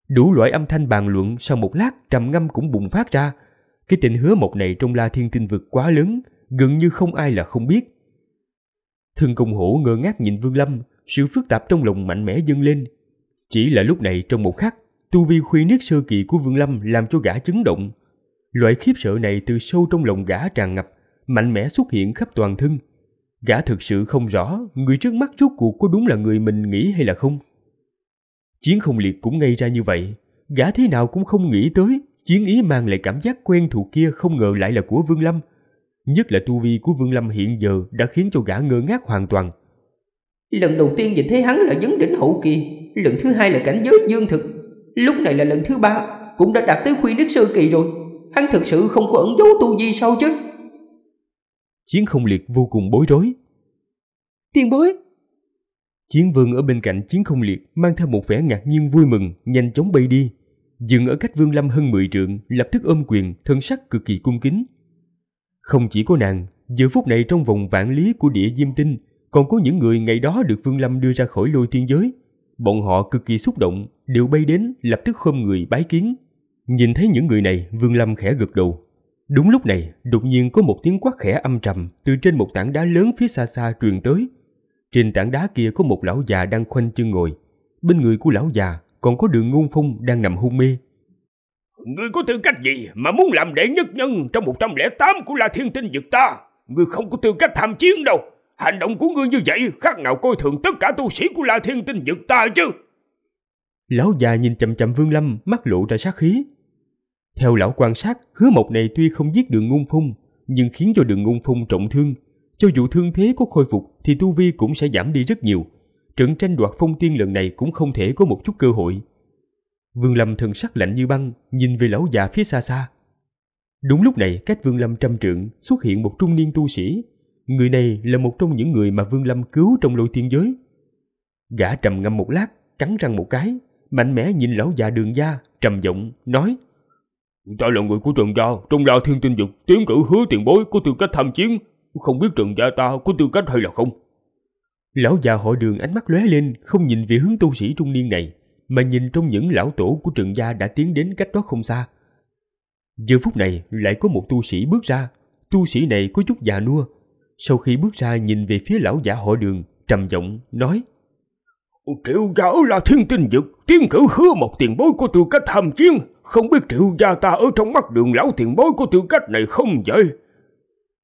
Đủ loại âm thanh bàn luận sau một lát trầm ngâm cũng bùng phát ra. Cái tình hứa mộc này trong la thiên tinh vực quá lớn, gần như không ai là không biết. Thương công hổ ngơ ngác nhìn Vương Lâm, sự phức tạp trong lòng mạnh mẽ dâng lên. Chỉ là lúc này trong một khắc, tu vi khuy niết sơ kỳ của Vương Lâm làm cho gã chấn động. Loại khiếp sợ này từ sâu trong lòng gã tràn ngập, mạnh mẽ xuất hiện khắp toàn thân. Gã thực sự không rõ người trước mắt rốt cuộc có đúng là người mình nghĩ hay là không. Chiến không liệt cũng ngay ra như vậy, gã thế nào cũng không nghĩ tới chiến ý mang lại cảm giác quen thuộc kia không ngờ lại là của Vương Lâm. Nhất là tu vi của Vương Lâm hiện giờ đã khiến cho gã ngơ ngác hoàn toàn. Lần đầu tiên nhìn thấy hắn là vấn đỉnh hậu kỳ Lần thứ hai là cảnh giới dương thực Lúc này là lần thứ ba Cũng đã đạt tới khuy nước sơ kỳ rồi Hắn thực sự không có ẩn dấu tu gì sao chứ Chiến không liệt vô cùng bối rối Tiên bối Chiến vương ở bên cạnh chiến không liệt Mang theo một vẻ ngạc nhiên vui mừng Nhanh chóng bay đi Dừng ở cách vương lâm hơn 10 trượng Lập tức ôm quyền thân sắc cực kỳ cung kính Không chỉ có nàng Giờ phút này trong vòng vạn lý của địa diêm tinh còn có những người ngày đó được Vương Lâm đưa ra khỏi lôi thiên giới. Bọn họ cực kỳ xúc động, đều bay đến lập tức khom người bái kiến. Nhìn thấy những người này, Vương Lâm khẽ gật đầu. Đúng lúc này, đột nhiên có một tiếng quát khẽ âm trầm từ trên một tảng đá lớn phía xa xa truyền tới. Trên tảng đá kia có một lão già đang khoanh chân ngồi. Bên người của lão già còn có đường ngôn phong đang nằm hôn mê. Ngươi có tư cách gì mà muốn làm đệ nhất nhân trong 108 của La Thiên Tinh vực ta? Ngươi không có tư cách tham chiến đâu. Hành động của ngươi như vậy khác nào coi thường tất cả tu sĩ của La Thiên Tinh vực ta chứ. Lão già nhìn chậm chậm Vương Lâm, mắt lộ ra sát khí. Theo lão quan sát, hứa mộc này tuy không giết đường ngôn phung nhưng khiến cho đường ngôn phung trọng thương. Cho dù thương thế có khôi phục thì tu vi cũng sẽ giảm đi rất nhiều. Trận tranh đoạt phong tiên lần này cũng không thể có một chút cơ hội. Vương Lâm thần sắc lạnh như băng, nhìn về lão già phía xa xa. Đúng lúc này, cách Vương Lâm trăm trượng xuất hiện một trung niên tu sĩ, Người này là một trong những người mà Vương Lâm cứu trong lôi thiên giới. Gã trầm ngâm một lát, cắn răng một cái, mạnh mẽ nhìn lão già đường gia, trầm giọng, nói Ta là người của trường gia, trong la thiên tinh dục, tiến cử hứa tiền bối có tư cách tham chiến, không biết trường gia ta có tư cách hay là không. Lão già hội đường ánh mắt lóe lên, không nhìn về hướng tu sĩ trung niên này, mà nhìn trong những lão tổ của trường gia đã tiến đến cách đó không xa. Giờ phút này lại có một tu sĩ bước ra, tu sĩ này có chút già nua, sau khi bước ra nhìn về phía lão giả họ đường, trầm giọng nói Triệu giáo là thiên tinh dực, tiên cử hứa một tiền bối của tư cách tham chiến, không biết triệu gia ta ở trong mắt đường lão tiền bối của tư cách này không vậy?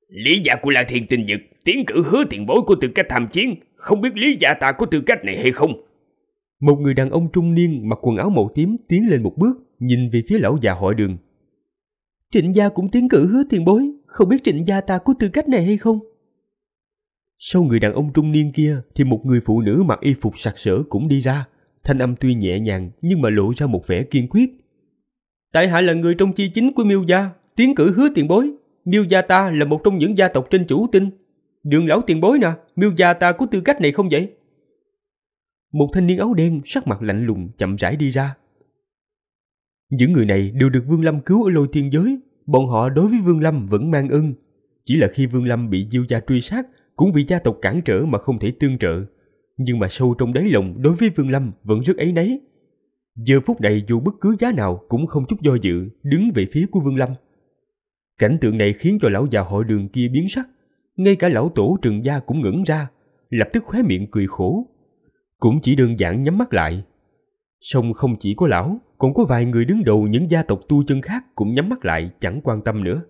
Lý giả của là thiên tinh dực, tiến cử hứa tiền bối của tư cách tham chiến, không biết lý giả ta có tư cách này hay không? Một người đàn ông trung niên mặc quần áo màu tím tiến lên một bước, nhìn về phía lão già hội đường. Trịnh gia cũng tiến cử hứa tiền bối, không biết trịnh gia ta có tư cách này hay không? Sau người đàn ông trung niên kia thì một người phụ nữ mặc y phục sặc sỡ cũng đi ra, thanh âm tuy nhẹ nhàng nhưng mà lộ ra một vẻ kiên quyết. Tại hạ là người trong chi chính của Miêu gia, tiến cử hứa tiền bối, Miêu gia ta là một trong những gia tộc trên chủ tinh. Đường lão tiền bối nè, Miêu gia ta có tư cách này không vậy? Một thanh niên áo đen sắc mặt lạnh lùng chậm rãi đi ra. Những người này đều được Vương Lâm cứu ở lôi thiên giới, bọn họ đối với Vương Lâm vẫn mang ơn. Chỉ là khi Vương Lâm bị Diêu gia truy sát cũng vì gia tộc cản trở mà không thể tương trợ, nhưng mà sâu trong đáy lòng đối với Vương Lâm vẫn rất ấy nấy. Giờ phút này dù bất cứ giá nào cũng không chút do dự đứng về phía của Vương Lâm. Cảnh tượng này khiến cho lão già hội đường kia biến sắc, ngay cả lão tổ trường gia cũng ngẩn ra, lập tức khóe miệng cười khổ. Cũng chỉ đơn giản nhắm mắt lại. Song không chỉ có lão, còn có vài người đứng đầu những gia tộc tu chân khác cũng nhắm mắt lại chẳng quan tâm nữa.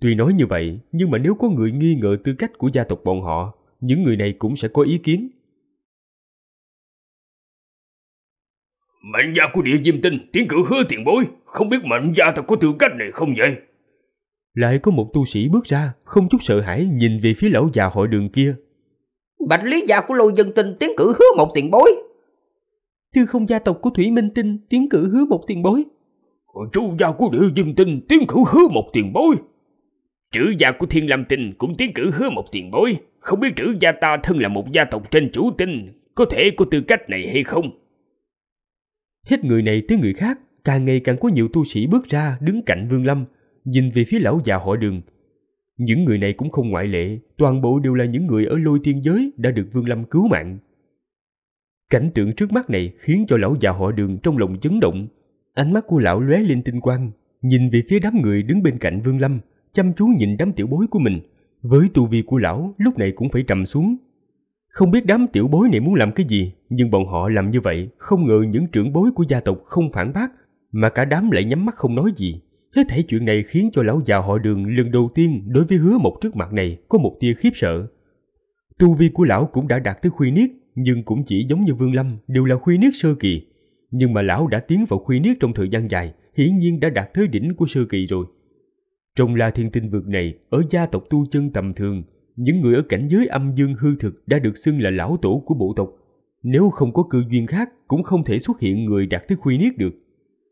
Tuy nói như vậy, nhưng mà nếu có người nghi ngờ tư cách của gia tộc bọn họ, những người này cũng sẽ có ý kiến. Mạnh gia của địa diêm tinh tiến cử hứa tiền bối, không biết mạnh gia thật có tư cách này không vậy? Lại có một tu sĩ bước ra, không chút sợ hãi nhìn về phía lão già hội đường kia. Bạch lý gia của lôi dân tinh tiến cử hứa một tiền bối. Tư không gia tộc của Thủy Minh Tinh tiến cử hứa một tiền bối. Còn chú gia của địa diêm tinh tiến cử hứa một tiền bối. Trữ gia của Thiên Lam Tinh cũng tiến cử hứa một tiền bối, không biết trữ gia ta thân là một gia tộc trên chủ tinh, có thể có tư cách này hay không? Hết người này tới người khác, càng ngày càng có nhiều tu sĩ bước ra đứng cạnh Vương Lâm, nhìn về phía lão già hội đường. Những người này cũng không ngoại lệ, toàn bộ đều là những người ở lôi thiên giới đã được Vương Lâm cứu mạng. Cảnh tượng trước mắt này khiến cho lão già họ đường trong lòng chấn động. Ánh mắt của lão lóe lên tinh quang, nhìn về phía đám người đứng bên cạnh Vương Lâm, chăm chú nhìn đám tiểu bối của mình, với tu vi của lão lúc này cũng phải trầm xuống. Không biết đám tiểu bối này muốn làm cái gì, nhưng bọn họ làm như vậy, không ngờ những trưởng bối của gia tộc không phản bác, mà cả đám lại nhắm mắt không nói gì. Hết thảy chuyện này khiến cho lão già họ đường lần đầu tiên đối với hứa một trước mặt này có một tia khiếp sợ. Tu vi của lão cũng đã đạt tới khuy niết, nhưng cũng chỉ giống như Vương Lâm, đều là khuy niết sơ kỳ. Nhưng mà lão đã tiến vào khuy niết trong thời gian dài, hiển nhiên đã đạt tới đỉnh của sơ kỳ rồi. Trong La Thiên Tinh vực này, ở gia tộc tu chân tầm thường, những người ở cảnh giới âm dương hư thực đã được xưng là lão tổ của bộ tộc. Nếu không có cư duyên khác, cũng không thể xuất hiện người đạt tới khuy niết được.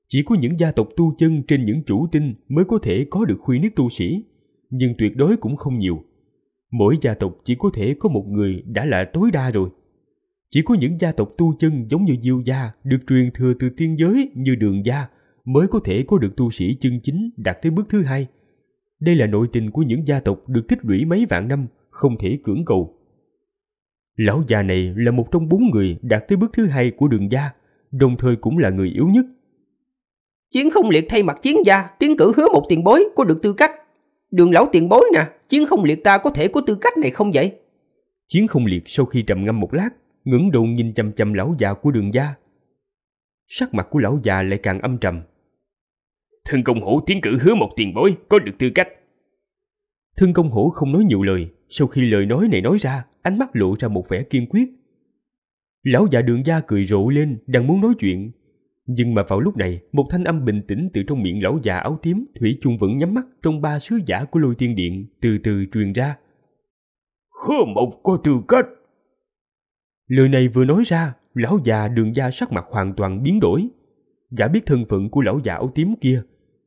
Chỉ có những gia tộc tu chân trên những chủ tinh mới có thể có được khuy niết tu sĩ, nhưng tuyệt đối cũng không nhiều. Mỗi gia tộc chỉ có thể có một người đã là tối đa rồi. Chỉ có những gia tộc tu chân giống như Diêu gia được truyền thừa từ tiên giới như Đường gia mới có thể có được tu sĩ chân chính đạt tới bước thứ hai – đây là nội tình của những gia tộc được tích lũy mấy vạn năm, không thể cưỡng cầu. Lão già này là một trong bốn người đạt tới bước thứ hai của đường gia, đồng thời cũng là người yếu nhất. Chiến không liệt thay mặt chiến gia, tiến cử hứa một tiền bối có được tư cách. Đường lão tiền bối nè, chiến không liệt ta có thể có tư cách này không vậy? Chiến không liệt sau khi trầm ngâm một lát, ngẩng đầu nhìn chằm chằm lão già của đường gia. Sắc mặt của lão già lại càng âm trầm thương công hổ tiến cử hứa một tiền bối có được tư cách thương công hổ không nói nhiều lời sau khi lời nói này nói ra ánh mắt lộ ra một vẻ kiên quyết lão già đường gia cười rộ lên đang muốn nói chuyện nhưng mà vào lúc này một thanh âm bình tĩnh từ trong miệng lão già áo tím thủy chung vẫn nhắm mắt trong ba sứ giả của lôi tiên điện từ từ truyền ra hứa một có tư cách lời này vừa nói ra lão già đường gia sắc mặt hoàn toàn biến đổi gã biết thân phận của lão già áo tím kia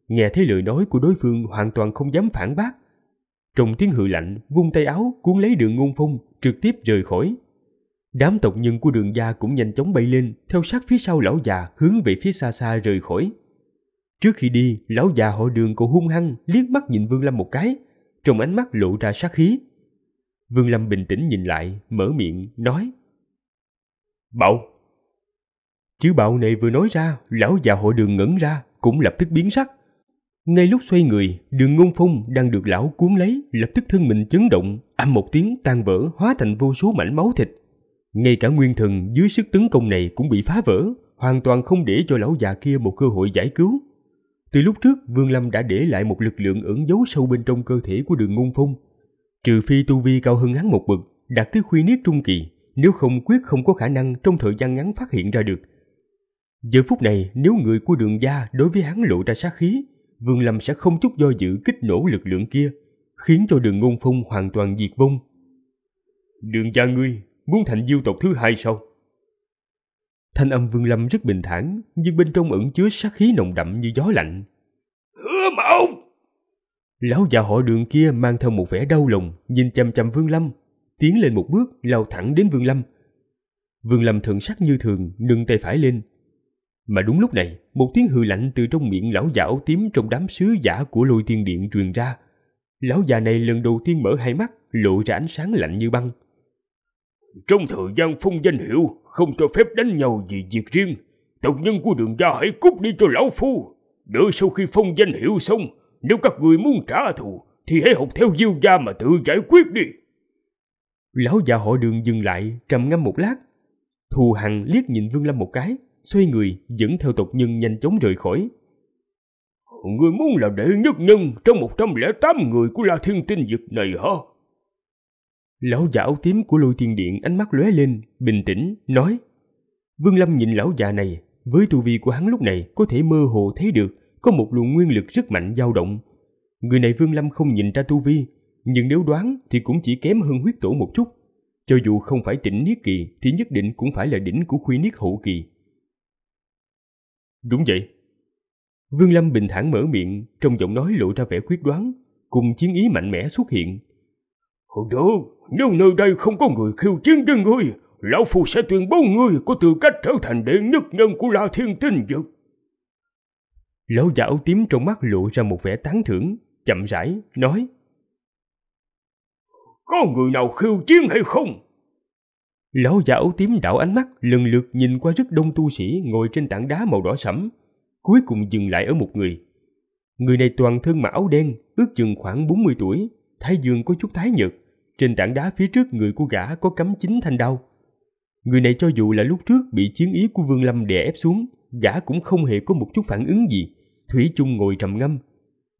nghe thấy lời nói của đối phương hoàn toàn không dám phản bác trùng tiếng hự lạnh vung tay áo cuốn lấy đường ngôn phong trực tiếp rời khỏi đám tộc nhân của đường gia cũng nhanh chóng bay lên theo sát phía sau lão già hướng về phía xa xa rời khỏi trước khi đi lão già họ đường còn hung hăng liếc mắt nhìn vương lâm một cái trong ánh mắt lộ ra sát khí vương lâm bình tĩnh nhìn lại mở miệng nói bạo chữ bạo này vừa nói ra lão già họ đường ngẩn ra cũng lập tức biến sắc ngay lúc xoay người, đường ngôn phong đang được lão cuốn lấy, lập tức thân mình chấn động, âm một tiếng tan vỡ hóa thành vô số mảnh máu thịt. Ngay cả nguyên thần dưới sức tấn công này cũng bị phá vỡ, hoàn toàn không để cho lão già kia một cơ hội giải cứu. Từ lúc trước, Vương Lâm đã để lại một lực lượng ẩn giấu sâu bên trong cơ thể của đường ngôn phong. Trừ phi tu vi cao hơn hắn một bậc, đạt tới khuy niết trung kỳ, nếu không quyết không có khả năng trong thời gian ngắn phát hiện ra được. Giờ phút này, nếu người của đường gia đối với hắn lộ ra sát khí, Vương Lâm sẽ không chút do dự kích nổ lực lượng kia, khiến cho đường ngôn phong hoàn toàn diệt vong. Đường gia ngươi muốn thành diêu tộc thứ hai sao? Thanh âm Vương Lâm rất bình thản, nhưng bên trong ẩn chứa sát khí nồng đậm như gió lạnh. Hứa mộng! Lão già họ đường kia mang theo một vẻ đau lòng, nhìn chăm chăm Vương Lâm, tiến lên một bước lao thẳng đến Vương Lâm. Vương Lâm thượng sắc như thường, nâng tay phải lên, mà đúng lúc này, một tiếng hư lạnh từ trong miệng lão già áo tím trong đám sứ giả của lôi tiên điện truyền ra. Lão già này lần đầu tiên mở hai mắt, lộ ra ánh sáng lạnh như băng. Trong thời gian phong danh hiệu, không cho phép đánh nhau vì việc riêng. Tộc nhân của đường gia hãy cút đi cho lão phu. Đợi sau khi phong danh hiệu xong, nếu các người muốn trả thù, thì hãy học theo diêu gia mà tự giải quyết đi. Lão già họ đường dừng lại, trầm ngâm một lát. Thù Hằng liếc nhìn Vương Lâm một cái, xoay người dẫn theo tộc nhân nhanh chóng rời khỏi. Người muốn là đệ nhất nhân trong 108 người của La Thiên Tinh vực này hả? Lão già áo tím của lôi thiên điện ánh mắt lóe lên, bình tĩnh, nói. Vương Lâm nhìn lão già này, với tu vi của hắn lúc này có thể mơ hồ thấy được có một luồng nguyên lực rất mạnh dao động. Người này Vương Lâm không nhìn ra tu vi, nhưng nếu đoán thì cũng chỉ kém hơn huyết tổ một chút. Cho dù không phải tỉnh niết kỳ thì nhất định cũng phải là đỉnh của khuy niết hậu kỳ. Đúng vậy. Vương Lâm bình thản mở miệng, trong giọng nói lộ ra vẻ quyết đoán, cùng chiến ý mạnh mẽ xuất hiện. Hồi đó, nếu nơi đây không có người khiêu chiến với ngươi, Lão phù sẽ tuyên bố ngươi có tư cách trở thành đệ nhất nhân của La Thiên Tinh Vực. Lão già áo tím trong mắt lộ ra một vẻ tán thưởng, chậm rãi, nói. Có người nào khiêu chiến hay không? Lão già áo tím đảo ánh mắt lần lượt nhìn qua rất đông tu sĩ ngồi trên tảng đá màu đỏ sẫm, cuối cùng dừng lại ở một người. Người này toàn thân mặc áo đen, ước chừng khoảng 40 tuổi, thái dương có chút thái nhợt, trên tảng đá phía trước người của gã có cắm chín thanh đao. Người này cho dù là lúc trước bị chiến ý của Vương Lâm đè ép xuống, gã cũng không hề có một chút phản ứng gì, thủy chung ngồi trầm ngâm.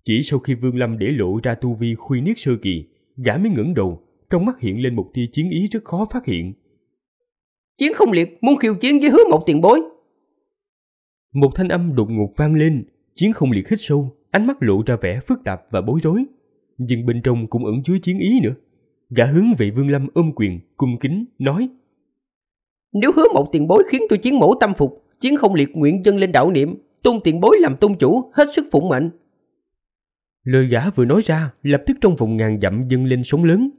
Chỉ sau khi Vương Lâm để lộ ra tu vi khuy niết sơ kỳ, gã mới ngẩng đầu, trong mắt hiện lên một tia chiến ý rất khó phát hiện. Chiến không liệt muốn khiêu chiến với hứa một tiền bối. Một thanh âm đột ngột vang lên, chiến không liệt hít sâu, ánh mắt lộ ra vẻ phức tạp và bối rối. Nhưng bên trong cũng ẩn chứa chiến ý nữa. Gã hướng về Vương Lâm ôm quyền, cung kính, nói Nếu hứa một tiền bối khiến tôi chiến mổ tâm phục, chiến không liệt nguyện dâng lên đạo niệm, tôn tiền bối làm tôn chủ, hết sức phụng mệnh. Lời gã vừa nói ra, lập tức trong vòng ngàn dặm dâng lên sóng lớn,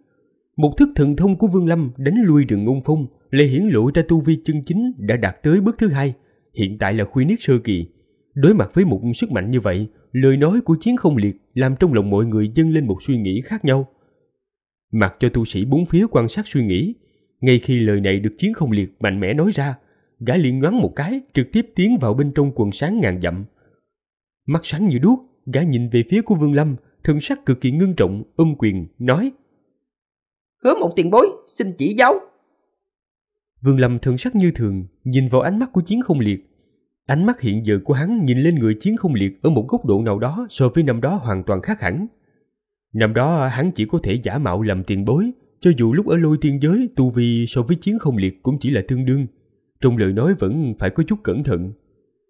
một thức thần thông của Vương Lâm đánh lui rừng ngôn phong, lê hiển lộ ra tu vi chân chính đã đạt tới bước thứ hai, hiện tại là khuy niết sơ kỳ. Đối mặt với một sức mạnh như vậy, lời nói của chiến không liệt làm trong lòng mọi người dâng lên một suy nghĩ khác nhau. Mặc cho tu sĩ bốn phía quan sát suy nghĩ, ngay khi lời này được chiến không liệt mạnh mẽ nói ra, gã liền nhoáng một cái trực tiếp tiến vào bên trong quần sáng ngàn dặm. Mắt sáng như đuốc, gã nhìn về phía của Vương Lâm, thần sắc cực kỳ ngưng trọng, ôm quyền, nói – hứa một tiền bối xin chỉ giáo vương lâm thần sắc như thường nhìn vào ánh mắt của chiến không liệt ánh mắt hiện giờ của hắn nhìn lên người chiến không liệt ở một góc độ nào đó so với năm đó hoàn toàn khác hẳn năm đó hắn chỉ có thể giả mạo làm tiền bối cho dù lúc ở lôi thiên giới tu vi so với chiến không liệt cũng chỉ là tương đương trong lời nói vẫn phải có chút cẩn thận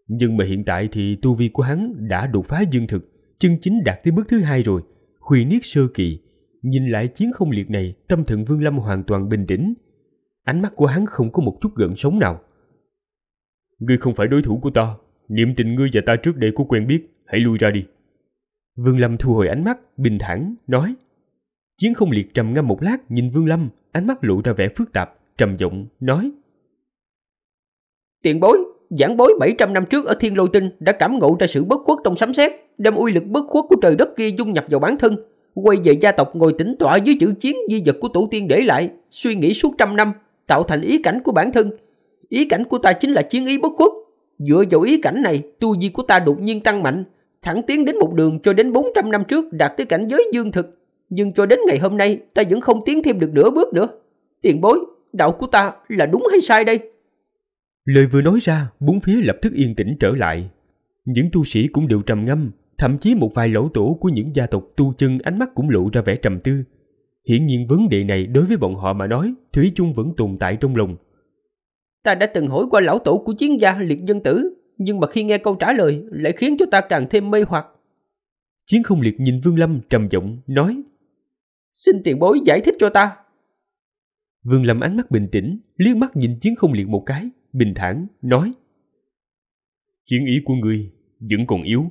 nhưng mà hiện tại thì tu vi của hắn đã đột phá dương thực chân chính đạt tới bước thứ hai rồi khuy niết sơ kỳ Nhìn lại chiến không liệt này, tâm thần Vương Lâm hoàn toàn bình tĩnh. Ánh mắt của hắn không có một chút gợn sóng nào. Ngươi không phải đối thủ của ta, niệm tình ngươi và ta trước đây có quen biết, hãy lui ra đi. Vương Lâm thu hồi ánh mắt, bình thản, nói. Chiến không liệt trầm ngâm một lát nhìn Vương Lâm, ánh mắt lộ ra vẻ phức tạp, trầm giọng, nói. Tiện bối, giảng bối 700 năm trước ở Thiên Lôi Tinh đã cảm ngộ ra sự bất khuất trong sấm sét, đem uy lực bất khuất của trời đất kia dung nhập vào bản thân, quay về gia tộc ngồi tĩnh tỏa dưới chữ chiến di vật của tổ tiên để lại, suy nghĩ suốt trăm năm, tạo thành ý cảnh của bản thân. Ý cảnh của ta chính là chiến ý bất khuất. Dựa vào ý cảnh này, tu vi của ta đột nhiên tăng mạnh, thẳng tiến đến một đường cho đến 400 năm trước đạt tới cảnh giới dương thực. Nhưng cho đến ngày hôm nay, ta vẫn không tiến thêm được nửa bước nữa. Tiền bối, đạo của ta là đúng hay sai đây? Lời vừa nói ra, bốn phía lập tức yên tĩnh trở lại. Những tu sĩ cũng đều trầm ngâm, thậm chí một vài lỗ tổ của những gia tộc tu chân ánh mắt cũng lộ ra vẻ trầm tư. Hiển nhiên vấn đề này đối với bọn họ mà nói, Thủy chung vẫn tồn tại trong lòng. Ta đã từng hỏi qua lão tổ của chiến gia liệt dân tử, nhưng mà khi nghe câu trả lời lại khiến cho ta càng thêm mê hoặc. Chiến không liệt nhìn Vương Lâm trầm giọng, nói Xin tiền bối giải thích cho ta. Vương Lâm ánh mắt bình tĩnh, liếc mắt nhìn chiến không liệt một cái, bình thản, nói Chiến ý của ngươi vẫn còn yếu,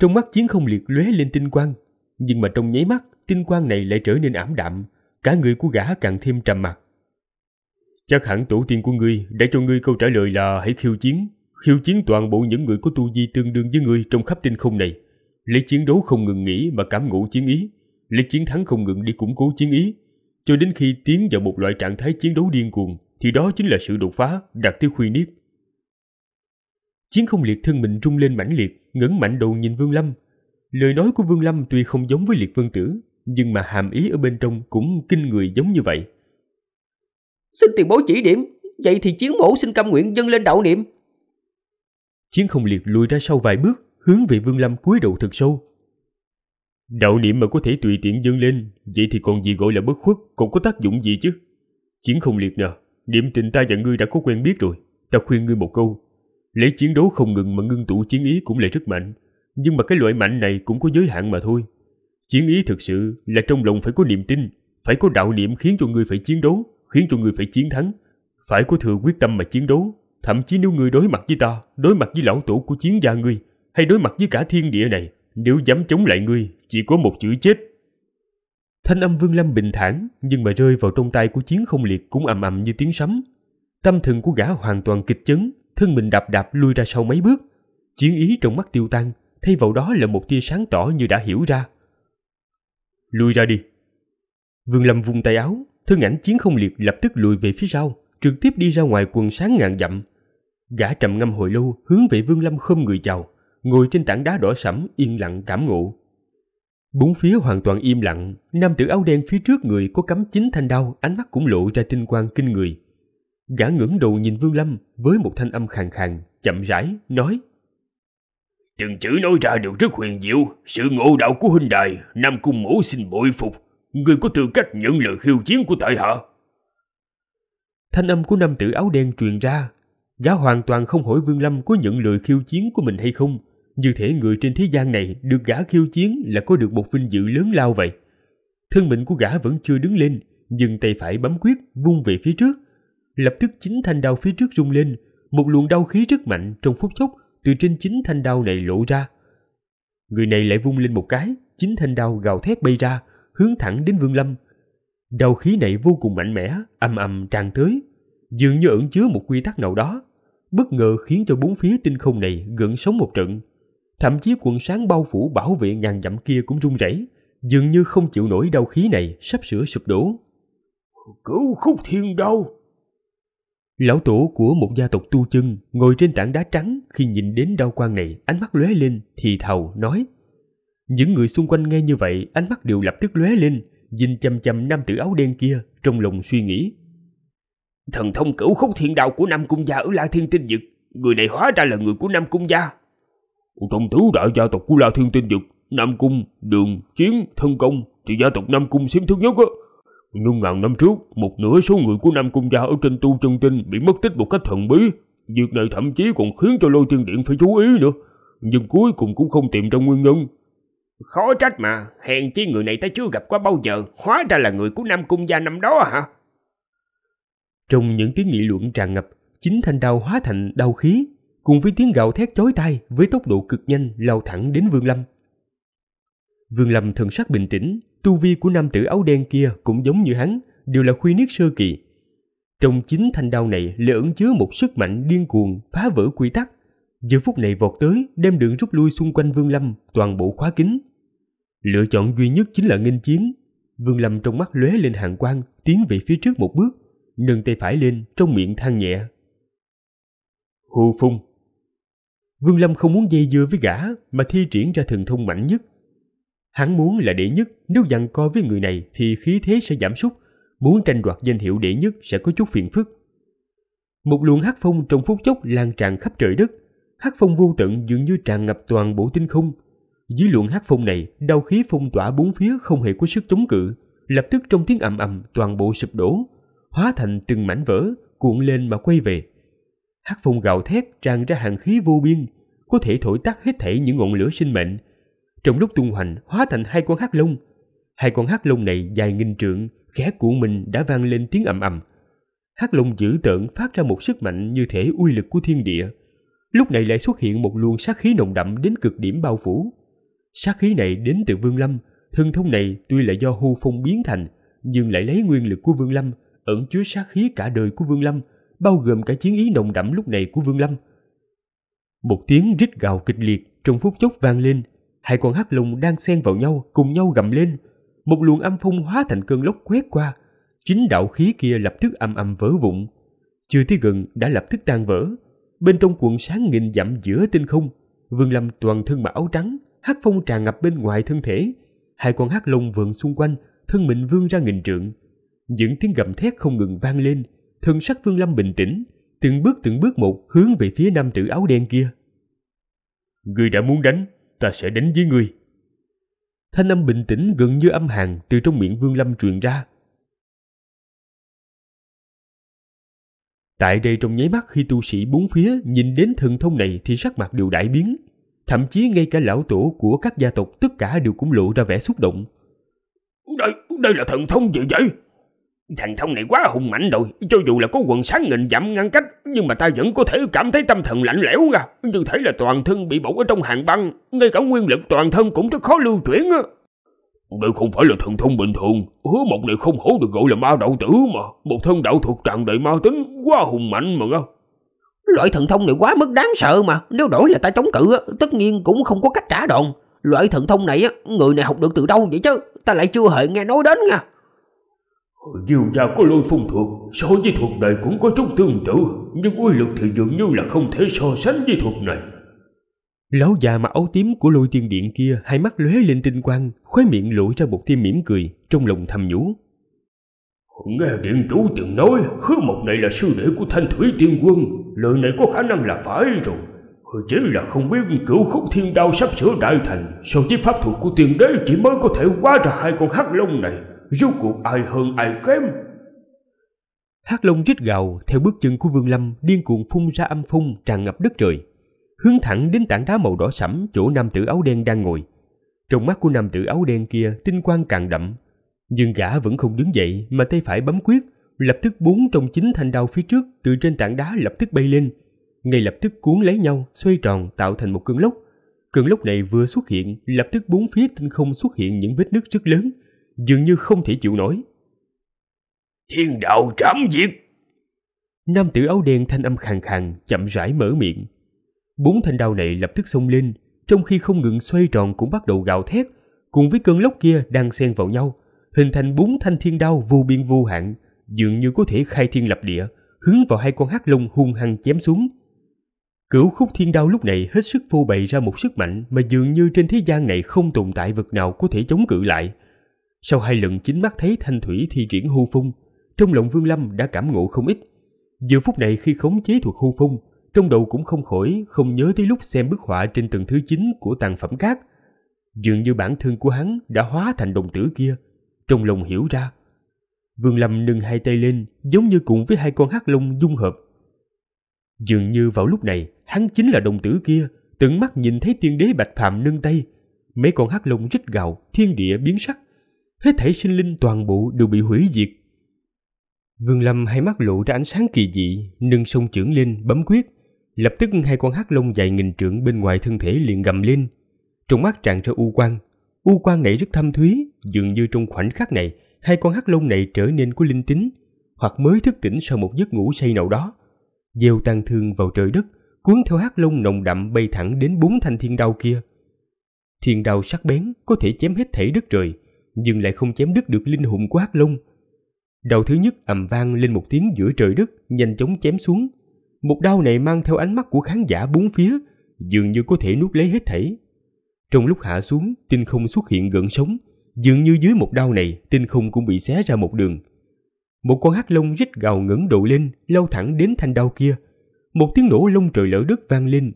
trong mắt chiến không liệt lóe lên tinh quang, nhưng mà trong nháy mắt, tinh quang này lại trở nên ảm đạm, cả người của gã càng thêm trầm mặc. Chắc hẳn tổ tiên của ngươi đã cho ngươi câu trả lời là hãy khiêu chiến, khiêu chiến toàn bộ những người có tu di tương đương với ngươi trong khắp tinh không này. Lấy chiến đấu không ngừng nghỉ mà cảm ngộ chiến ý, lấy chiến thắng không ngừng đi củng cố chiến ý, cho đến khi tiến vào một loại trạng thái chiến đấu điên cuồng thì đó chính là sự đột phá đạt tới khuy niết Chiến không liệt thân mình rung lên mãnh liệt, ngẩng mạnh đầu nhìn Vương Lâm. Lời nói của Vương Lâm tuy không giống với liệt vương tử, nhưng mà hàm ý ở bên trong cũng kinh người giống như vậy. Xin tiền bối chỉ điểm, vậy thì chiến mổ xin cam nguyện dâng lên đạo niệm. Chiến không liệt lùi ra sau vài bước, hướng về Vương Lâm cúi đầu thật sâu. Đạo niệm mà có thể tùy tiện dâng lên, vậy thì còn gì gọi là bất khuất, còn có tác dụng gì chứ? Chiến không liệt nè, niệm tình ta và ngươi đã có quen biết rồi, ta khuyên ngươi một câu, Lễ chiến đấu không ngừng mà ngưng tụ chiến ý cũng lại rất mạnh, nhưng mà cái loại mạnh này cũng có giới hạn mà thôi. Chiến ý thực sự là trong lòng phải có niềm tin, phải có đạo niệm khiến cho người phải chiến đấu, khiến cho người phải chiến thắng, phải có thừa quyết tâm mà chiến đấu. Thậm chí nếu người đối mặt với ta, đối mặt với lão tổ của chiến gia ngươi, hay đối mặt với cả thiên địa này, nếu dám chống lại ngươi, chỉ có một chữ chết. Thanh âm Vương Lâm bình thản, nhưng mà rơi vào trong tay của chiến không liệt cũng ầm ầm như tiếng sấm. Tâm thần của gã hoàn toàn kịch chấn, thân mình đạp đạp lui ra sau mấy bước. Chiến ý trong mắt tiêu tan, thay vào đó là một tia sáng tỏ như đã hiểu ra. Lui ra đi. Vương Lâm vung tay áo, thân ảnh chiến không liệt lập tức lùi về phía sau, trực tiếp đi ra ngoài quần sáng ngàn dặm. Gã trầm ngâm hồi lâu hướng về Vương Lâm khom người chào, ngồi trên tảng đá đỏ sẫm yên lặng cảm ngộ. Bốn phía hoàn toàn im lặng, nam tử áo đen phía trước người có cắm chín thanh đao, ánh mắt cũng lộ ra tinh quang kinh người. Gã ngẩng đầu nhìn Vương Lâm với một thanh âm khàn khàn, chậm rãi, nói. Từng chữ nói ra đều rất huyền diệu, sự ngộ đạo của huynh đài, Nam Cung mẫu xin bội phục, người có tư cách nhận lời khiêu chiến của tại hạ. Thanh âm của nam tử áo đen truyền ra, gã hoàn toàn không hỏi Vương Lâm có nhận lời khiêu chiến của mình hay không, như thể người trên thế gian này được gã khiêu chiến là có được một vinh dự lớn lao vậy. Thân mệnh của gã vẫn chưa đứng lên, nhưng tay phải bấm quyết vung về phía trước, lập tức chính thanh đao phía trước rung lên, một luồng đau khí rất mạnh trong phút chốc từ trên chính thanh đao này lộ ra. Người này lại vung lên một cái, chính thanh đao gào thét bay ra, hướng thẳng đến Vương Lâm. Đau khí này vô cùng mạnh mẽ, âm ầm tràn tới, dường như ẩn chứa một quy tắc nào đó, bất ngờ khiến cho bốn phía tinh không này gợn sống một trận. Thậm chí quần sáng bao phủ bảo vệ ngàn dặm kia cũng rung rẩy, dường như không chịu nổi đau khí này sắp sửa sụp đổ. cứu khúc thiên đau! Lão tổ của một gia tộc tu chân ngồi trên tảng đá trắng khi nhìn đến đao quang này ánh mắt lóe lên thì thào nói. Những người xung quanh nghe như vậy ánh mắt đều lập tức lóe lên nhìn chầm chầm nam tử áo đen kia trong lòng suy nghĩ. Thần thông cửu khúc thiên đạo của Nam Cung Gia ở La Thiên Tinh Dực, người này hóa ra là người của Nam Cung Gia. Trong tứ đại gia tộc của La Thiên Tinh Dực, Nam Cung, Đường, Chiến, Thân Công thì gia tộc Nam Cung xếm thứ nhất á. Nhưng ngàn năm trước, một nửa số người của Nam Cung gia ở trên tu chân tinh bị mất tích một cách thần bí. Việc này thậm chí còn khiến cho lôi Thiên điện phải chú ý nữa. Nhưng cuối cùng cũng không tìm ra nguyên nhân. Khó trách mà, hèn chi người này ta chưa gặp qua bao giờ, hóa ra là người của Nam Cung gia năm đó hả? Trong những tiếng nghị luận tràn ngập, chính thanh đao hóa thành đau khí, cùng với tiếng gào thét chói tai với tốc độ cực nhanh lao thẳng đến Vương Lâm. Vương Lâm thần sắc bình tĩnh, tu vi của nam tử áo đen kia cũng giống như hắn, đều là khuy niết sơ kỳ. Trong chính thanh đao này lại ẩn chứa một sức mạnh điên cuồng phá vỡ quy tắc. Giờ phút này vọt tới, đem đường rút lui xung quanh Vương Lâm, toàn bộ khóa kín. Lựa chọn duy nhất chính là nghênh chiến. Vương Lâm trong mắt lóe lên hàn quang, tiến về phía trước một bước, nâng tay phải lên trong miệng than nhẹ. Hù phung Vương Lâm không muốn dây dưa với gã mà thi triển ra thần thông mạnh nhất Hắn muốn là đệ nhất, nếu giằng co với người này thì khí thế sẽ giảm sút, muốn tranh đoạt danh hiệu đệ nhất sẽ có chút phiền phức. Một luồng hắc phong trong phút chốc lan tràn khắp trời đất, hắc phong vô tận dường như tràn ngập toàn bộ tinh không. Dưới luồng hắc phong này, đau khí phong tỏa bốn phía không hề có sức chống cự, lập tức trong tiếng ầm ầm toàn bộ sụp đổ, hóa thành từng mảnh vỡ, cuộn lên mà quay về. Hắc phong gào thét tràn ra hàng khí vô biên, có thể thổi tắt hết thảy những ngọn lửa sinh mệnh trong lúc tung hoành hóa thành hai con hắc lông. Hai con hắc lông này dài nghìn trượng, khẽ của mình đã vang lên tiếng ầm ầm. Hắc lông dữ tợn phát ra một sức mạnh như thể uy lực của thiên địa. Lúc này lại xuất hiện một luồng sát khí nồng đậm đến cực điểm bao phủ. Sát khí này đến từ Vương Lâm, thân thông này tuy là do hư phong biến thành, nhưng lại lấy nguyên lực của Vương Lâm, ẩn chứa sát khí cả đời của Vương Lâm, bao gồm cả chiến ý nồng đậm lúc này của Vương Lâm. Một tiếng rít gào kịch liệt trong phút chốc vang lên, Hai con hắc lùng đang xen vào nhau, cùng nhau gầm lên. Một luồng âm phong hóa thành cơn lốc quét qua. Chính đạo khí kia lập tức âm âm vỡ vụn. Chưa tới gần đã lập tức tan vỡ. Bên trong cuộn sáng nghìn dặm giữa tinh không, Vương Lâm toàn thân mặc áo trắng, hắc phong tràn ngập bên ngoài thân thể. Hai con hắc lùng vượn xung quanh, thân mình vươn ra nghìn trượng. Những tiếng gầm thét không ngừng vang lên, thân sắc Vương Lâm bình tĩnh, từng bước từng bước một hướng về phía nam tử áo đen kia. Người đã muốn đánh ta sẽ đánh với ngươi. Thanh âm bình tĩnh gần như âm hàng từ trong miệng Vương Lâm truyền ra. Tại đây trong nháy mắt khi tu sĩ bốn phía nhìn đến thần thông này thì sắc mặt đều đại biến. Thậm chí ngay cả lão tổ của các gia tộc tất cả đều cũng lộ ra vẻ xúc động. Đây, đây là thần thông gì vậy? Thằng thông này quá hùng mạnh rồi Cho dù là có quần sáng nghìn dặm ngăn cách Nhưng mà ta vẫn có thể cảm thấy tâm thần lạnh lẽo ra Như thể là toàn thân bị bổ ở trong hàng băng Ngay cả nguyên lực toàn thân cũng rất khó lưu chuyển Đây không phải là thần thông bình thường Hứa một này không hổ được gọi là ma đạo tử mà Một thân đạo thuộc tràn đầy ma tính Quá hùng mạnh mà ra Loại thần thông này quá mức đáng sợ mà Nếu đổi là ta chống cự Tất nhiên cũng không có cách trả đòn Loại thần thông này Người này học được từ đâu vậy chứ Ta lại chưa hề nghe nói đến nha Hồi điều gia có lôi phong thuật So với thuật này cũng có chút tương tự Nhưng uy lực thì dường như là không thể so sánh với thuật này Lão già mặc áo tím của lôi tiên điện kia Hai mắt lóe lên tinh quang Khóe miệng lộ ra một tia mỉm cười Trong lòng thầm nhủ Nghe điện chủ từng nói Hứa mộc này là sư đệ của thanh thủy tiên quân Lời này có khả năng là phải rồi chỉ là không biết cửu khúc thiên đao sắp sửa đại thành So với pháp thuật của tiên đế chỉ mới có thể quá ra hai con hắc long này rốt cuộc ai hơn ai kém Hát Long rít gào theo bước chân của Vương Lâm điên cuồng phun ra âm phun tràn ngập đất trời, hướng thẳng đến tảng đá màu đỏ sẫm chỗ nam tử áo đen đang ngồi. Trong mắt của nam tử áo đen kia tinh quang càng đậm, nhưng gã vẫn không đứng dậy mà tay phải bấm quyết, lập tức bốn trong chín thanh đao phía trước từ trên tảng đá lập tức bay lên, ngay lập tức cuốn lấy nhau xoay tròn tạo thành một cơn lốc. Cơn lốc này vừa xuất hiện, lập tức bốn phía tinh không xuất hiện những vết nứt rất lớn, dường như không thể chịu nổi. Thiên đạo trảm diệt! Nam tử áo đen thanh âm khàn khàn chậm rãi mở miệng. Bốn thanh đao này lập tức xông lên, trong khi không ngừng xoay tròn cũng bắt đầu gào thét, cùng với cơn lốc kia đang xen vào nhau, hình thành bốn thanh thiên đao vô biên vô hạn, dường như có thể khai thiên lập địa, hướng vào hai con hắc long hung hăng chém xuống. Cửu khúc thiên đao lúc này hết sức phô bày ra một sức mạnh mà dường như trên thế gian này không tồn tại vật nào có thể chống cự lại, sau hai lần chính mắt thấy Thanh Thủy thi triển hư phong, trong lòng Vương Lâm đã cảm ngộ không ít. Giờ phút này khi khống chế thuộc hư phong, trong đầu cũng không khỏi không nhớ tới lúc xem bức họa trên tầng thứ 9 của tàng phẩm cát. Dường như bản thân của hắn đã hóa thành đồng tử kia, trong lòng hiểu ra. Vương Lâm nâng hai tay lên giống như cùng với hai con hắc long dung hợp. Dường như vào lúc này, hắn chính là đồng tử kia, tận mắt nhìn thấy tiên đế Bạch phạm nâng tay. Mấy con hắc long rít gào, thiên địa biến sắc hết thảy sinh linh toàn bộ đều bị hủy diệt. Vương Lâm hai mắt lộ ra ánh sáng kỳ dị, nâng sông trưởng lên, bấm quyết. Lập tức hai con hắc lông dài nghìn trưởng bên ngoài thân thể liền gầm lên. Trong mắt tràn ra u quang. U quang này rất thâm thúy, dường như trong khoảnh khắc này, hai con hắc lông này trở nên có linh tính, hoặc mới thức tỉnh sau một giấc ngủ say nào đó. Dèo tàn thương vào trời đất, cuốn theo hắc lông nồng đậm bay thẳng đến bốn thanh thiên đao kia. Thiên đao sắc bén có thể chém hết thể đất trời, nhưng lại không chém đứt được linh hồn của Hắc Long. Đầu thứ nhất ầm vang lên một tiếng giữa trời đất, nhanh chóng chém xuống. Một đao này mang theo ánh mắt của khán giả bốn phía, dường như có thể nuốt lấy hết thảy. Trong lúc hạ xuống, tinh không xuất hiện gợn sóng, dường như dưới một đao này, tinh không cũng bị xé ra một đường. Một con hắc long rít gào ngẩng độ lên, lao thẳng đến thanh đao kia. Một tiếng nổ lông trời lở đất vang lên.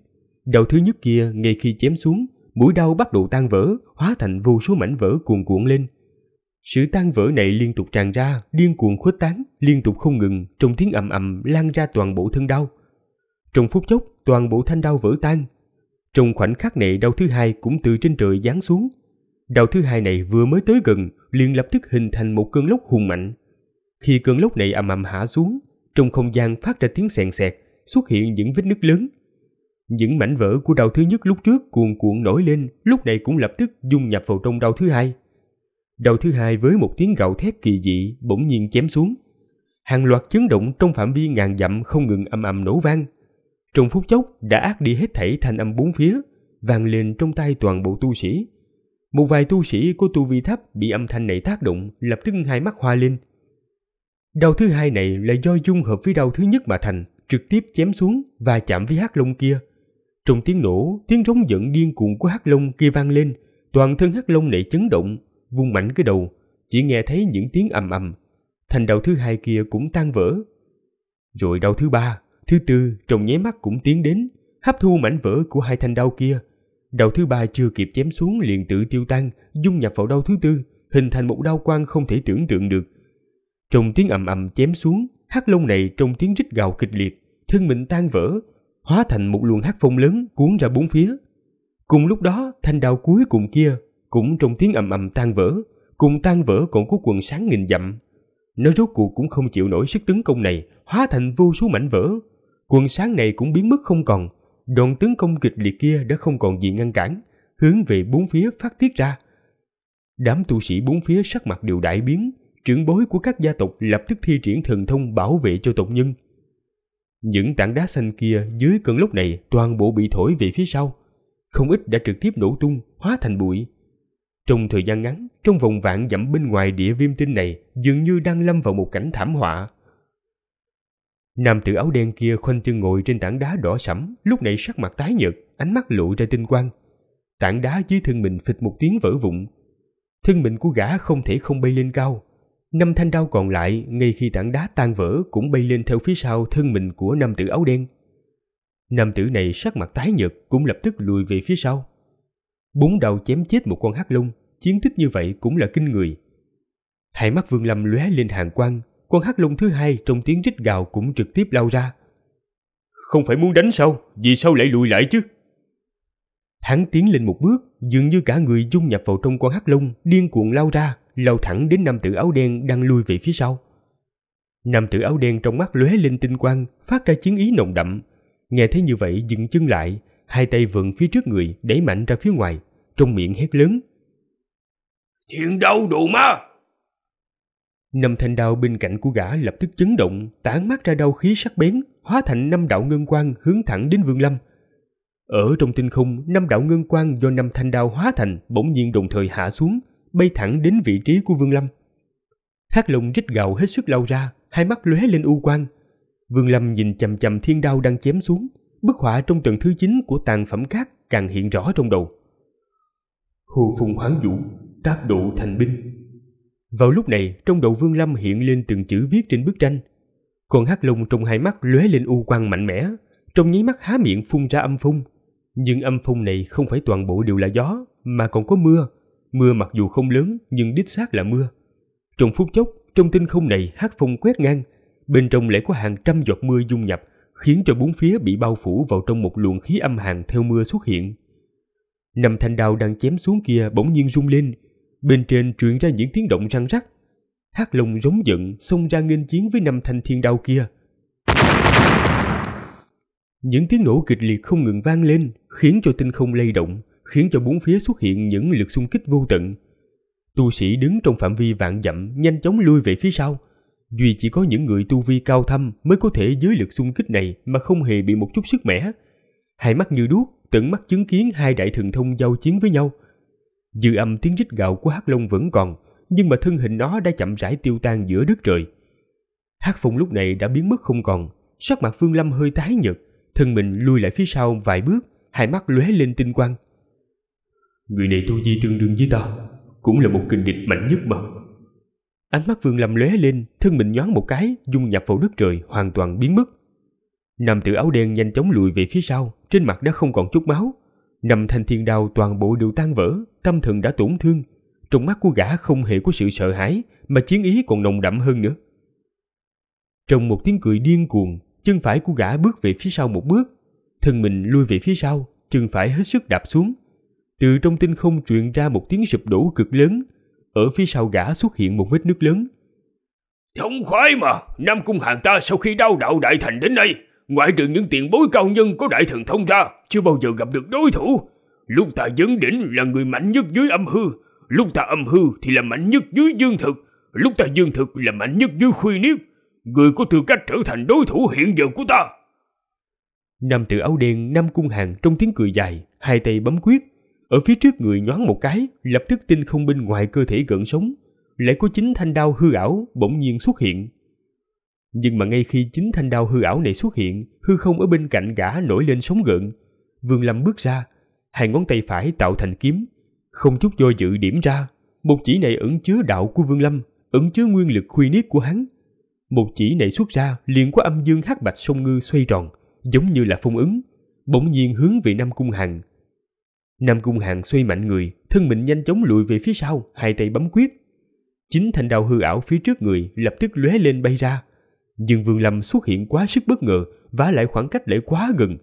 Đầu thứ nhất kia ngay khi chém xuống, mũi đao bắt đầu tan vỡ, hóa thành vô số mảnh vỡ cuồn cuộn lên. Sự tan vỡ này liên tục tràn ra, điên cuồng khuếch tán, liên tục không ngừng, trong tiếng ầm ầm lan ra toàn bộ thân đau. Trong phút chốc, toàn bộ thanh đau vỡ tan. Trong khoảnh khắc này đau thứ hai cũng từ trên trời giáng xuống. Đau thứ hai này vừa mới tới gần, liền lập tức hình thành một cơn lốc hùng mạnh. Khi cơn lốc này ầm ầm hạ xuống, trong không gian phát ra tiếng sèn sẹt, xuất hiện những vết nứt lớn. Những mảnh vỡ của đau thứ nhất lúc trước cuồn cuộn nổi lên, lúc này cũng lập tức dung nhập vào trong đau thứ hai Đầu thứ hai với một tiếng gạo thét kỳ dị bỗng nhiên chém xuống. Hàng loạt chấn động trong phạm vi ngàn dặm không ngừng âm ầm nổ vang. Trong phút chốc đã ác đi hết thảy thanh âm bốn phía, vang lên trong tay toàn bộ tu sĩ. Một vài tu sĩ của tu vi thấp bị âm thanh này tác động, lập tức hai mắt hoa lên. đầu thứ hai này là do dung hợp với đầu thứ nhất mà thành, trực tiếp chém xuống và chạm với hắc long kia. Trong tiếng nổ, tiếng rống giận điên cuồng của hắc long kia vang lên, toàn thân hắc long này chấn động, vung mạnh cái đầu, chỉ nghe thấy những tiếng ầm ầm. Thành đầu thứ hai kia cũng tan vỡ. Rồi đầu thứ ba, thứ tư trong nháy mắt cũng tiến đến, hấp thu mảnh vỡ của hai thanh đao kia. Đầu thứ ba chưa kịp chém xuống liền tự tiêu tan, dung nhập vào đau thứ tư, hình thành một đau quang không thể tưởng tượng được. Trong tiếng ầm ầm chém xuống, hắc lông này trong tiếng rít gào kịch liệt, thân mình tan vỡ, hóa thành một luồng hắc phong lớn cuốn ra bốn phía. Cùng lúc đó, thanh đao cuối cùng kia cũng trong tiếng ầm ầm tan vỡ, cùng tan vỡ còn của quần sáng nghìn dặm. Nó rốt cuộc cũng không chịu nổi sức tấn công này, hóa thành vô số mảnh vỡ. Quần sáng này cũng biến mất không còn, Đoàn tấn công kịch liệt kia đã không còn gì ngăn cản, hướng về bốn phía phát tiết ra. Đám tu sĩ bốn phía sắc mặt đều đại biến, trưởng bối của các gia tộc lập tức thi triển thần thông bảo vệ cho tộc nhân. Những tảng đá xanh kia dưới cơn lốc này toàn bộ bị thổi về phía sau, không ít đã trực tiếp nổ tung, hóa thành bụi. Trong thời gian ngắn, trong vùng vạn dặm bên ngoài địa viêm tinh này dường như đang lâm vào một cảnh thảm họa. Nam tử áo đen kia khoanh chân ngồi trên tảng đá đỏ sẫm, lúc này sắc mặt tái nhợt, ánh mắt lộ ra tinh quang. Tảng đá dưới thân mình phịch một tiếng vỡ vụn. Thân mình của gã không thể không bay lên cao. Năm thanh đao còn lại, ngay khi tảng đá tan vỡ cũng bay lên theo phía sau thân mình của nam tử áo đen. Nam tử này sắc mặt tái nhợt cũng lập tức lùi về phía sau bốn đầu chém chết một con hắc long, chiến tích như vậy cũng là kinh người. Hai mắt Vương Lâm lóe lên hàng quang, con hắc long thứ hai trong tiếng rít gào cũng trực tiếp lao ra. Không phải muốn đánh sao, vì sao lại lùi lại chứ? Hắn tiến lên một bước, dường như cả người dung nhập vào trong con hắc long, điên cuồng lao ra, lao thẳng đến nam tử áo đen đang lui về phía sau. Nam tử áo đen trong mắt lóe lên tinh quang, phát ra chiến ý nồng đậm. Nghe thấy như vậy dừng chân lại, hai tay vượn phía trước người đẩy mạnh ra phía ngoài, trong miệng hét lớn. Thiên đâu đồ ma! Năm thanh đao bên cạnh của gã lập tức chấn động, tản mát ra đau khí sắc bén, hóa thành năm đạo ngân quang hướng thẳng đến Vương Lâm. Ở trong tinh không, năm đạo ngân quang do năm thanh đao hóa thành bỗng nhiên đồng thời hạ xuống, bay thẳng đến vị trí của Vương Lâm. Hắc Long rít gào hết sức lao ra, hai mắt lóe lên u quang. Vương Lâm nhìn chằm chằm thiên đao đang chém xuống, bức họa trong tầng thứ 9 của tàn phẩm khác càng hiện rõ trong đầu. Hồ phùng hoáng vũ, tác độ thành binh. Vào lúc này, trong đầu Vương Lâm hiện lên từng chữ viết trên bức tranh. còn hắc lùng trong hai mắt lóe lên u quang mạnh mẽ, trong nháy mắt há miệng phun ra âm phun. Nhưng âm phun này không phải toàn bộ đều là gió, mà còn có mưa. Mưa mặc dù không lớn, nhưng đích xác là mưa. Trong phút chốc, trong tinh không này hát phong quét ngang, bên trong lại có hàng trăm giọt mưa dung nhập, khiến cho bốn phía bị bao phủ vào trong một luồng khí âm hàn theo mưa xuất hiện. Năm thanh đao đang chém xuống kia bỗng nhiên rung lên, bên trên truyền ra những tiếng động răng rắc. Hắc Long giống giận xông ra nghênh chiến với năm thanh thiên đao kia. Những tiếng nổ kịch liệt không ngừng vang lên, khiến cho tinh không lay động, khiến cho bốn phía xuất hiện những lực xung kích vô tận. Tu sĩ đứng trong phạm vi vạn dặm nhanh chóng lui về phía sau, Duy chỉ có những người tu vi cao thâm mới có thể dưới lực xung kích này mà không hề bị một chút sức mẻ. Hai mắt như đuốc, tận mắt chứng kiến hai đại thần thông giao chiến với nhau. Dư âm tiếng rít gạo của Hắc Long vẫn còn, nhưng mà thân hình nó đã chậm rãi tiêu tan giữa đất trời. Hắc Phong lúc này đã biến mất không còn, sắc mặt Phương Lâm hơi tái nhợt, thân mình lui lại phía sau vài bước, hai mắt lóe lên tinh quang. Người này tu vi tương đương với ta, cũng là một kình địch mạnh nhất mà. Ánh mắt Vương Lâm lóe lên, thân mình nhoáng một cái, dung nhập vào đất trời, hoàn toàn biến mất. Nam tử áo đen nhanh chóng lùi về phía sau, trên mặt đã không còn chút máu. Năm thanh thiên đao toàn bộ đều tan vỡ, tâm thần đã tổn thương. Trong mắt của gã không hề có sự sợ hãi, mà chiến ý còn nồng đậm hơn nữa. Trong một tiếng cười điên cuồng, chân phải của gã bước về phía sau một bước. Thân mình lui về phía sau, chân phải hết sức đạp xuống. Từ trong tinh không truyền ra một tiếng sụp đổ cực lớn, ở phía sau gã xuất hiện một vết nước lớn. thống khoái mà, Nam Cung Hàng ta sau khi đau đạo đại thành đến nay, ngoại trừ những tiền bối cao nhân có đại thần thông ra chưa bao giờ gặp được đối thủ. Lúc ta dấn đỉnh là người mạnh nhất dưới âm hư, lúc ta âm hư thì là mạnh nhất dưới dương thực, lúc ta dương thực là mạnh nhất dưới khuy niết. Người có tư cách trở thành đối thủ hiện giờ của ta. Nam tử áo đen Nam Cung Hàng trong tiếng cười dài, hai tay bấm quyết, ở phía trước người nhoáng một cái, lập tức tinh không binh ngoài cơ thể gần sống, lại có chính thanh đao hư ảo bỗng nhiên xuất hiện. Nhưng mà ngay khi chính thanh đao hư ảo này xuất hiện, hư không ở bên cạnh gã nổi lên sóng gợn. Vương Lâm bước ra, hai ngón tay phải tạo thành kiếm, không chút do dự điểm ra. Một chỉ này ẩn chứa đạo của Vương Lâm, ẩn chứa nguyên lực khuy niết của hắn. Một chỉ này xuất ra liền có âm dương hắc bạch sông ngư xoay tròn, giống như là phong ứng, bỗng nhiên hướng về Nam Cung Hằng Nam Cung hàng xoay mạnh người, thân mình nhanh chóng lùi về phía sau, hai tay bấm quyết. Chính thanh đao hư ảo phía trước người lập tức lóe lên bay ra. Nhưng Vương Lâm xuất hiện quá sức bất ngờ, vả lại khoảng cách lại quá gần.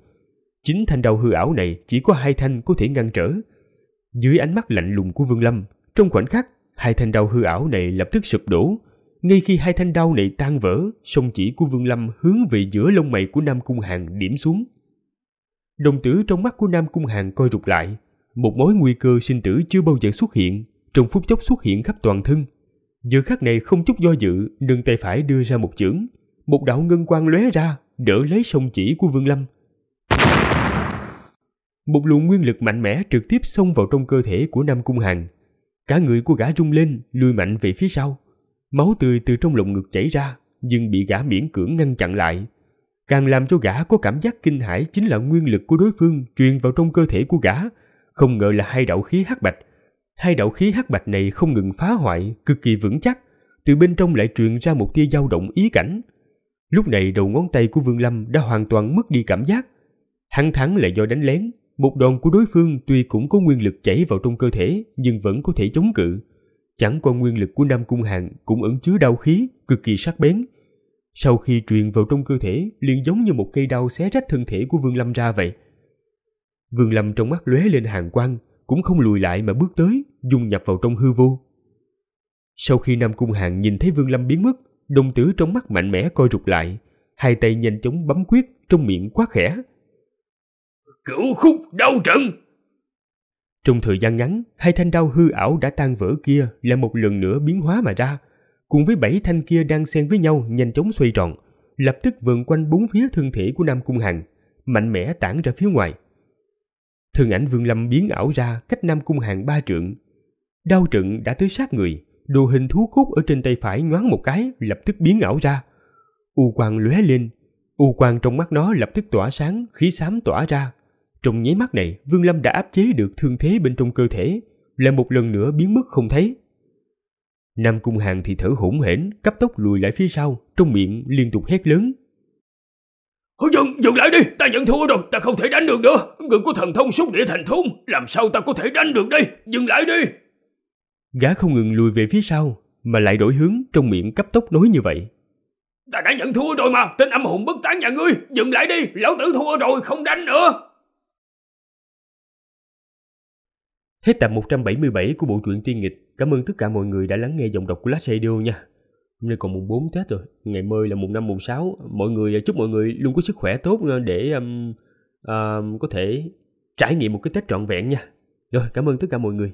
Chính thanh đao hư ảo này chỉ có hai thanh có thể ngăn trở. Dưới ánh mắt lạnh lùng của Vương Lâm, trong khoảnh khắc, hai thanh đao hư ảo này lập tức sụp đổ. Ngay khi hai thanh đao này tan vỡ, song chỉ của Vương Lâm hướng về giữa lông mày của Nam Cung hàng điểm xuống. Đồng tử trong mắt của Nam Cung hàng coi rụt lại, một mối nguy cơ sinh tử chưa bao giờ xuất hiện, trong phút chốc xuất hiện khắp toàn thân. Giờ khắc này không chút do dự, nâng tay phải đưa ra một chưởng, một đạo ngân quang lóe ra, đỡ lấy sông chỉ của Vương Lâm. Một luồng nguyên lực mạnh mẽ trực tiếp xông vào trong cơ thể của Nam Cung hàng. Cả người của gã rung lên, lùi mạnh về phía sau. Máu tươi từ trong lồng ngực chảy ra, nhưng bị gã miễn cưỡng ngăn chặn lại. Càng làm cho gã có cảm giác kinh hãi chính là nguyên lực của đối phương truyền vào trong cơ thể của gã, không ngờ là hai đạo khí hắc bạch. Hai đạo khí hắc bạch này không ngừng phá hoại, cực kỳ vững chắc, từ bên trong lại truyền ra một tia dao động ý cảnh. Lúc này đầu ngón tay của Vương Lâm đã hoàn toàn mất đi cảm giác. Hắn thắng lại do đánh lén, một đòn của đối phương tuy cũng có nguyên lực chảy vào trong cơ thể nhưng vẫn có thể chống cự. Chẳng qua nguyên lực của Nam Cung Hàn cũng ẩn chứa đau khí, cực kỳ sắc bén. Sau khi truyền vào trong cơ thể, liền giống như một cây đao xé rách thân thể của Vương Lâm ra vậy. Vương Lâm trong mắt lóe lên hàng quang, cũng không lùi lại mà bước tới, dung nhập vào trong hư vô. Sau khi Nam Cung Hàng nhìn thấy Vương Lâm biến mất, đồng tử trong mắt mạnh mẽ coi rụt lại, hai tay nhanh chóng bấm quyết trong miệng quá khẽ. Cửu khúc đau trận! Trong thời gian ngắn, hai thanh đau hư ảo đã tan vỡ kia là một lần nữa biến hóa mà ra, cùng với bảy thanh kia đang xen với nhau nhanh chóng xoay tròn, lập tức vườn quanh bốn phía thân thể của Nam Cung hàng mạnh mẽ tản ra phía ngoài thân ảnh Vương Lâm biến ảo ra cách Nam Cung Hàng ba trượng. Đao trận đã tới sát người, đồ hình thú cốt ở trên tay phải nhoáng một cái lập tức biến ảo ra. U quang lóe lên, u quang trong mắt nó lập tức tỏa sáng, khí xám tỏa ra. Trong nháy mắt này, Vương Lâm đã áp chế được thương thế bên trong cơ thể, lại một lần nữa biến mất không thấy. Nam Cung Hàng thì thở hổn hển, cấp tốc lùi lại phía sau, trong miệng liên tục hét lớn dừng dừng lại đi, ta nhận thua rồi, ta không thể đánh được nữa. Người của thần thông xúc địa thành thốn, làm sao ta có thể đánh được đây, dừng lại đi. Gã không ngừng lùi về phía sau, mà lại đổi hướng trong miệng cấp tốc nói như vậy. Ta đã nhận thua rồi mà, tên âm hồn bất tán nhà ngươi, dừng lại đi, lão tử thua rồi, không đánh nữa. Hết tập 177 của bộ truyện Tiên Nghịch. Cảm ơn tất cả mọi người đã lắng nghe giọng đọc của Last Radio nha nay còn mùng 4 Tết rồi, ngày mai là mùng 5, mùng 6. Mọi người à, chúc mọi người luôn có sức khỏe tốt à, để um, um, có thể trải nghiệm một cái Tết trọn vẹn nha. Rồi, cảm ơn tất cả mọi người.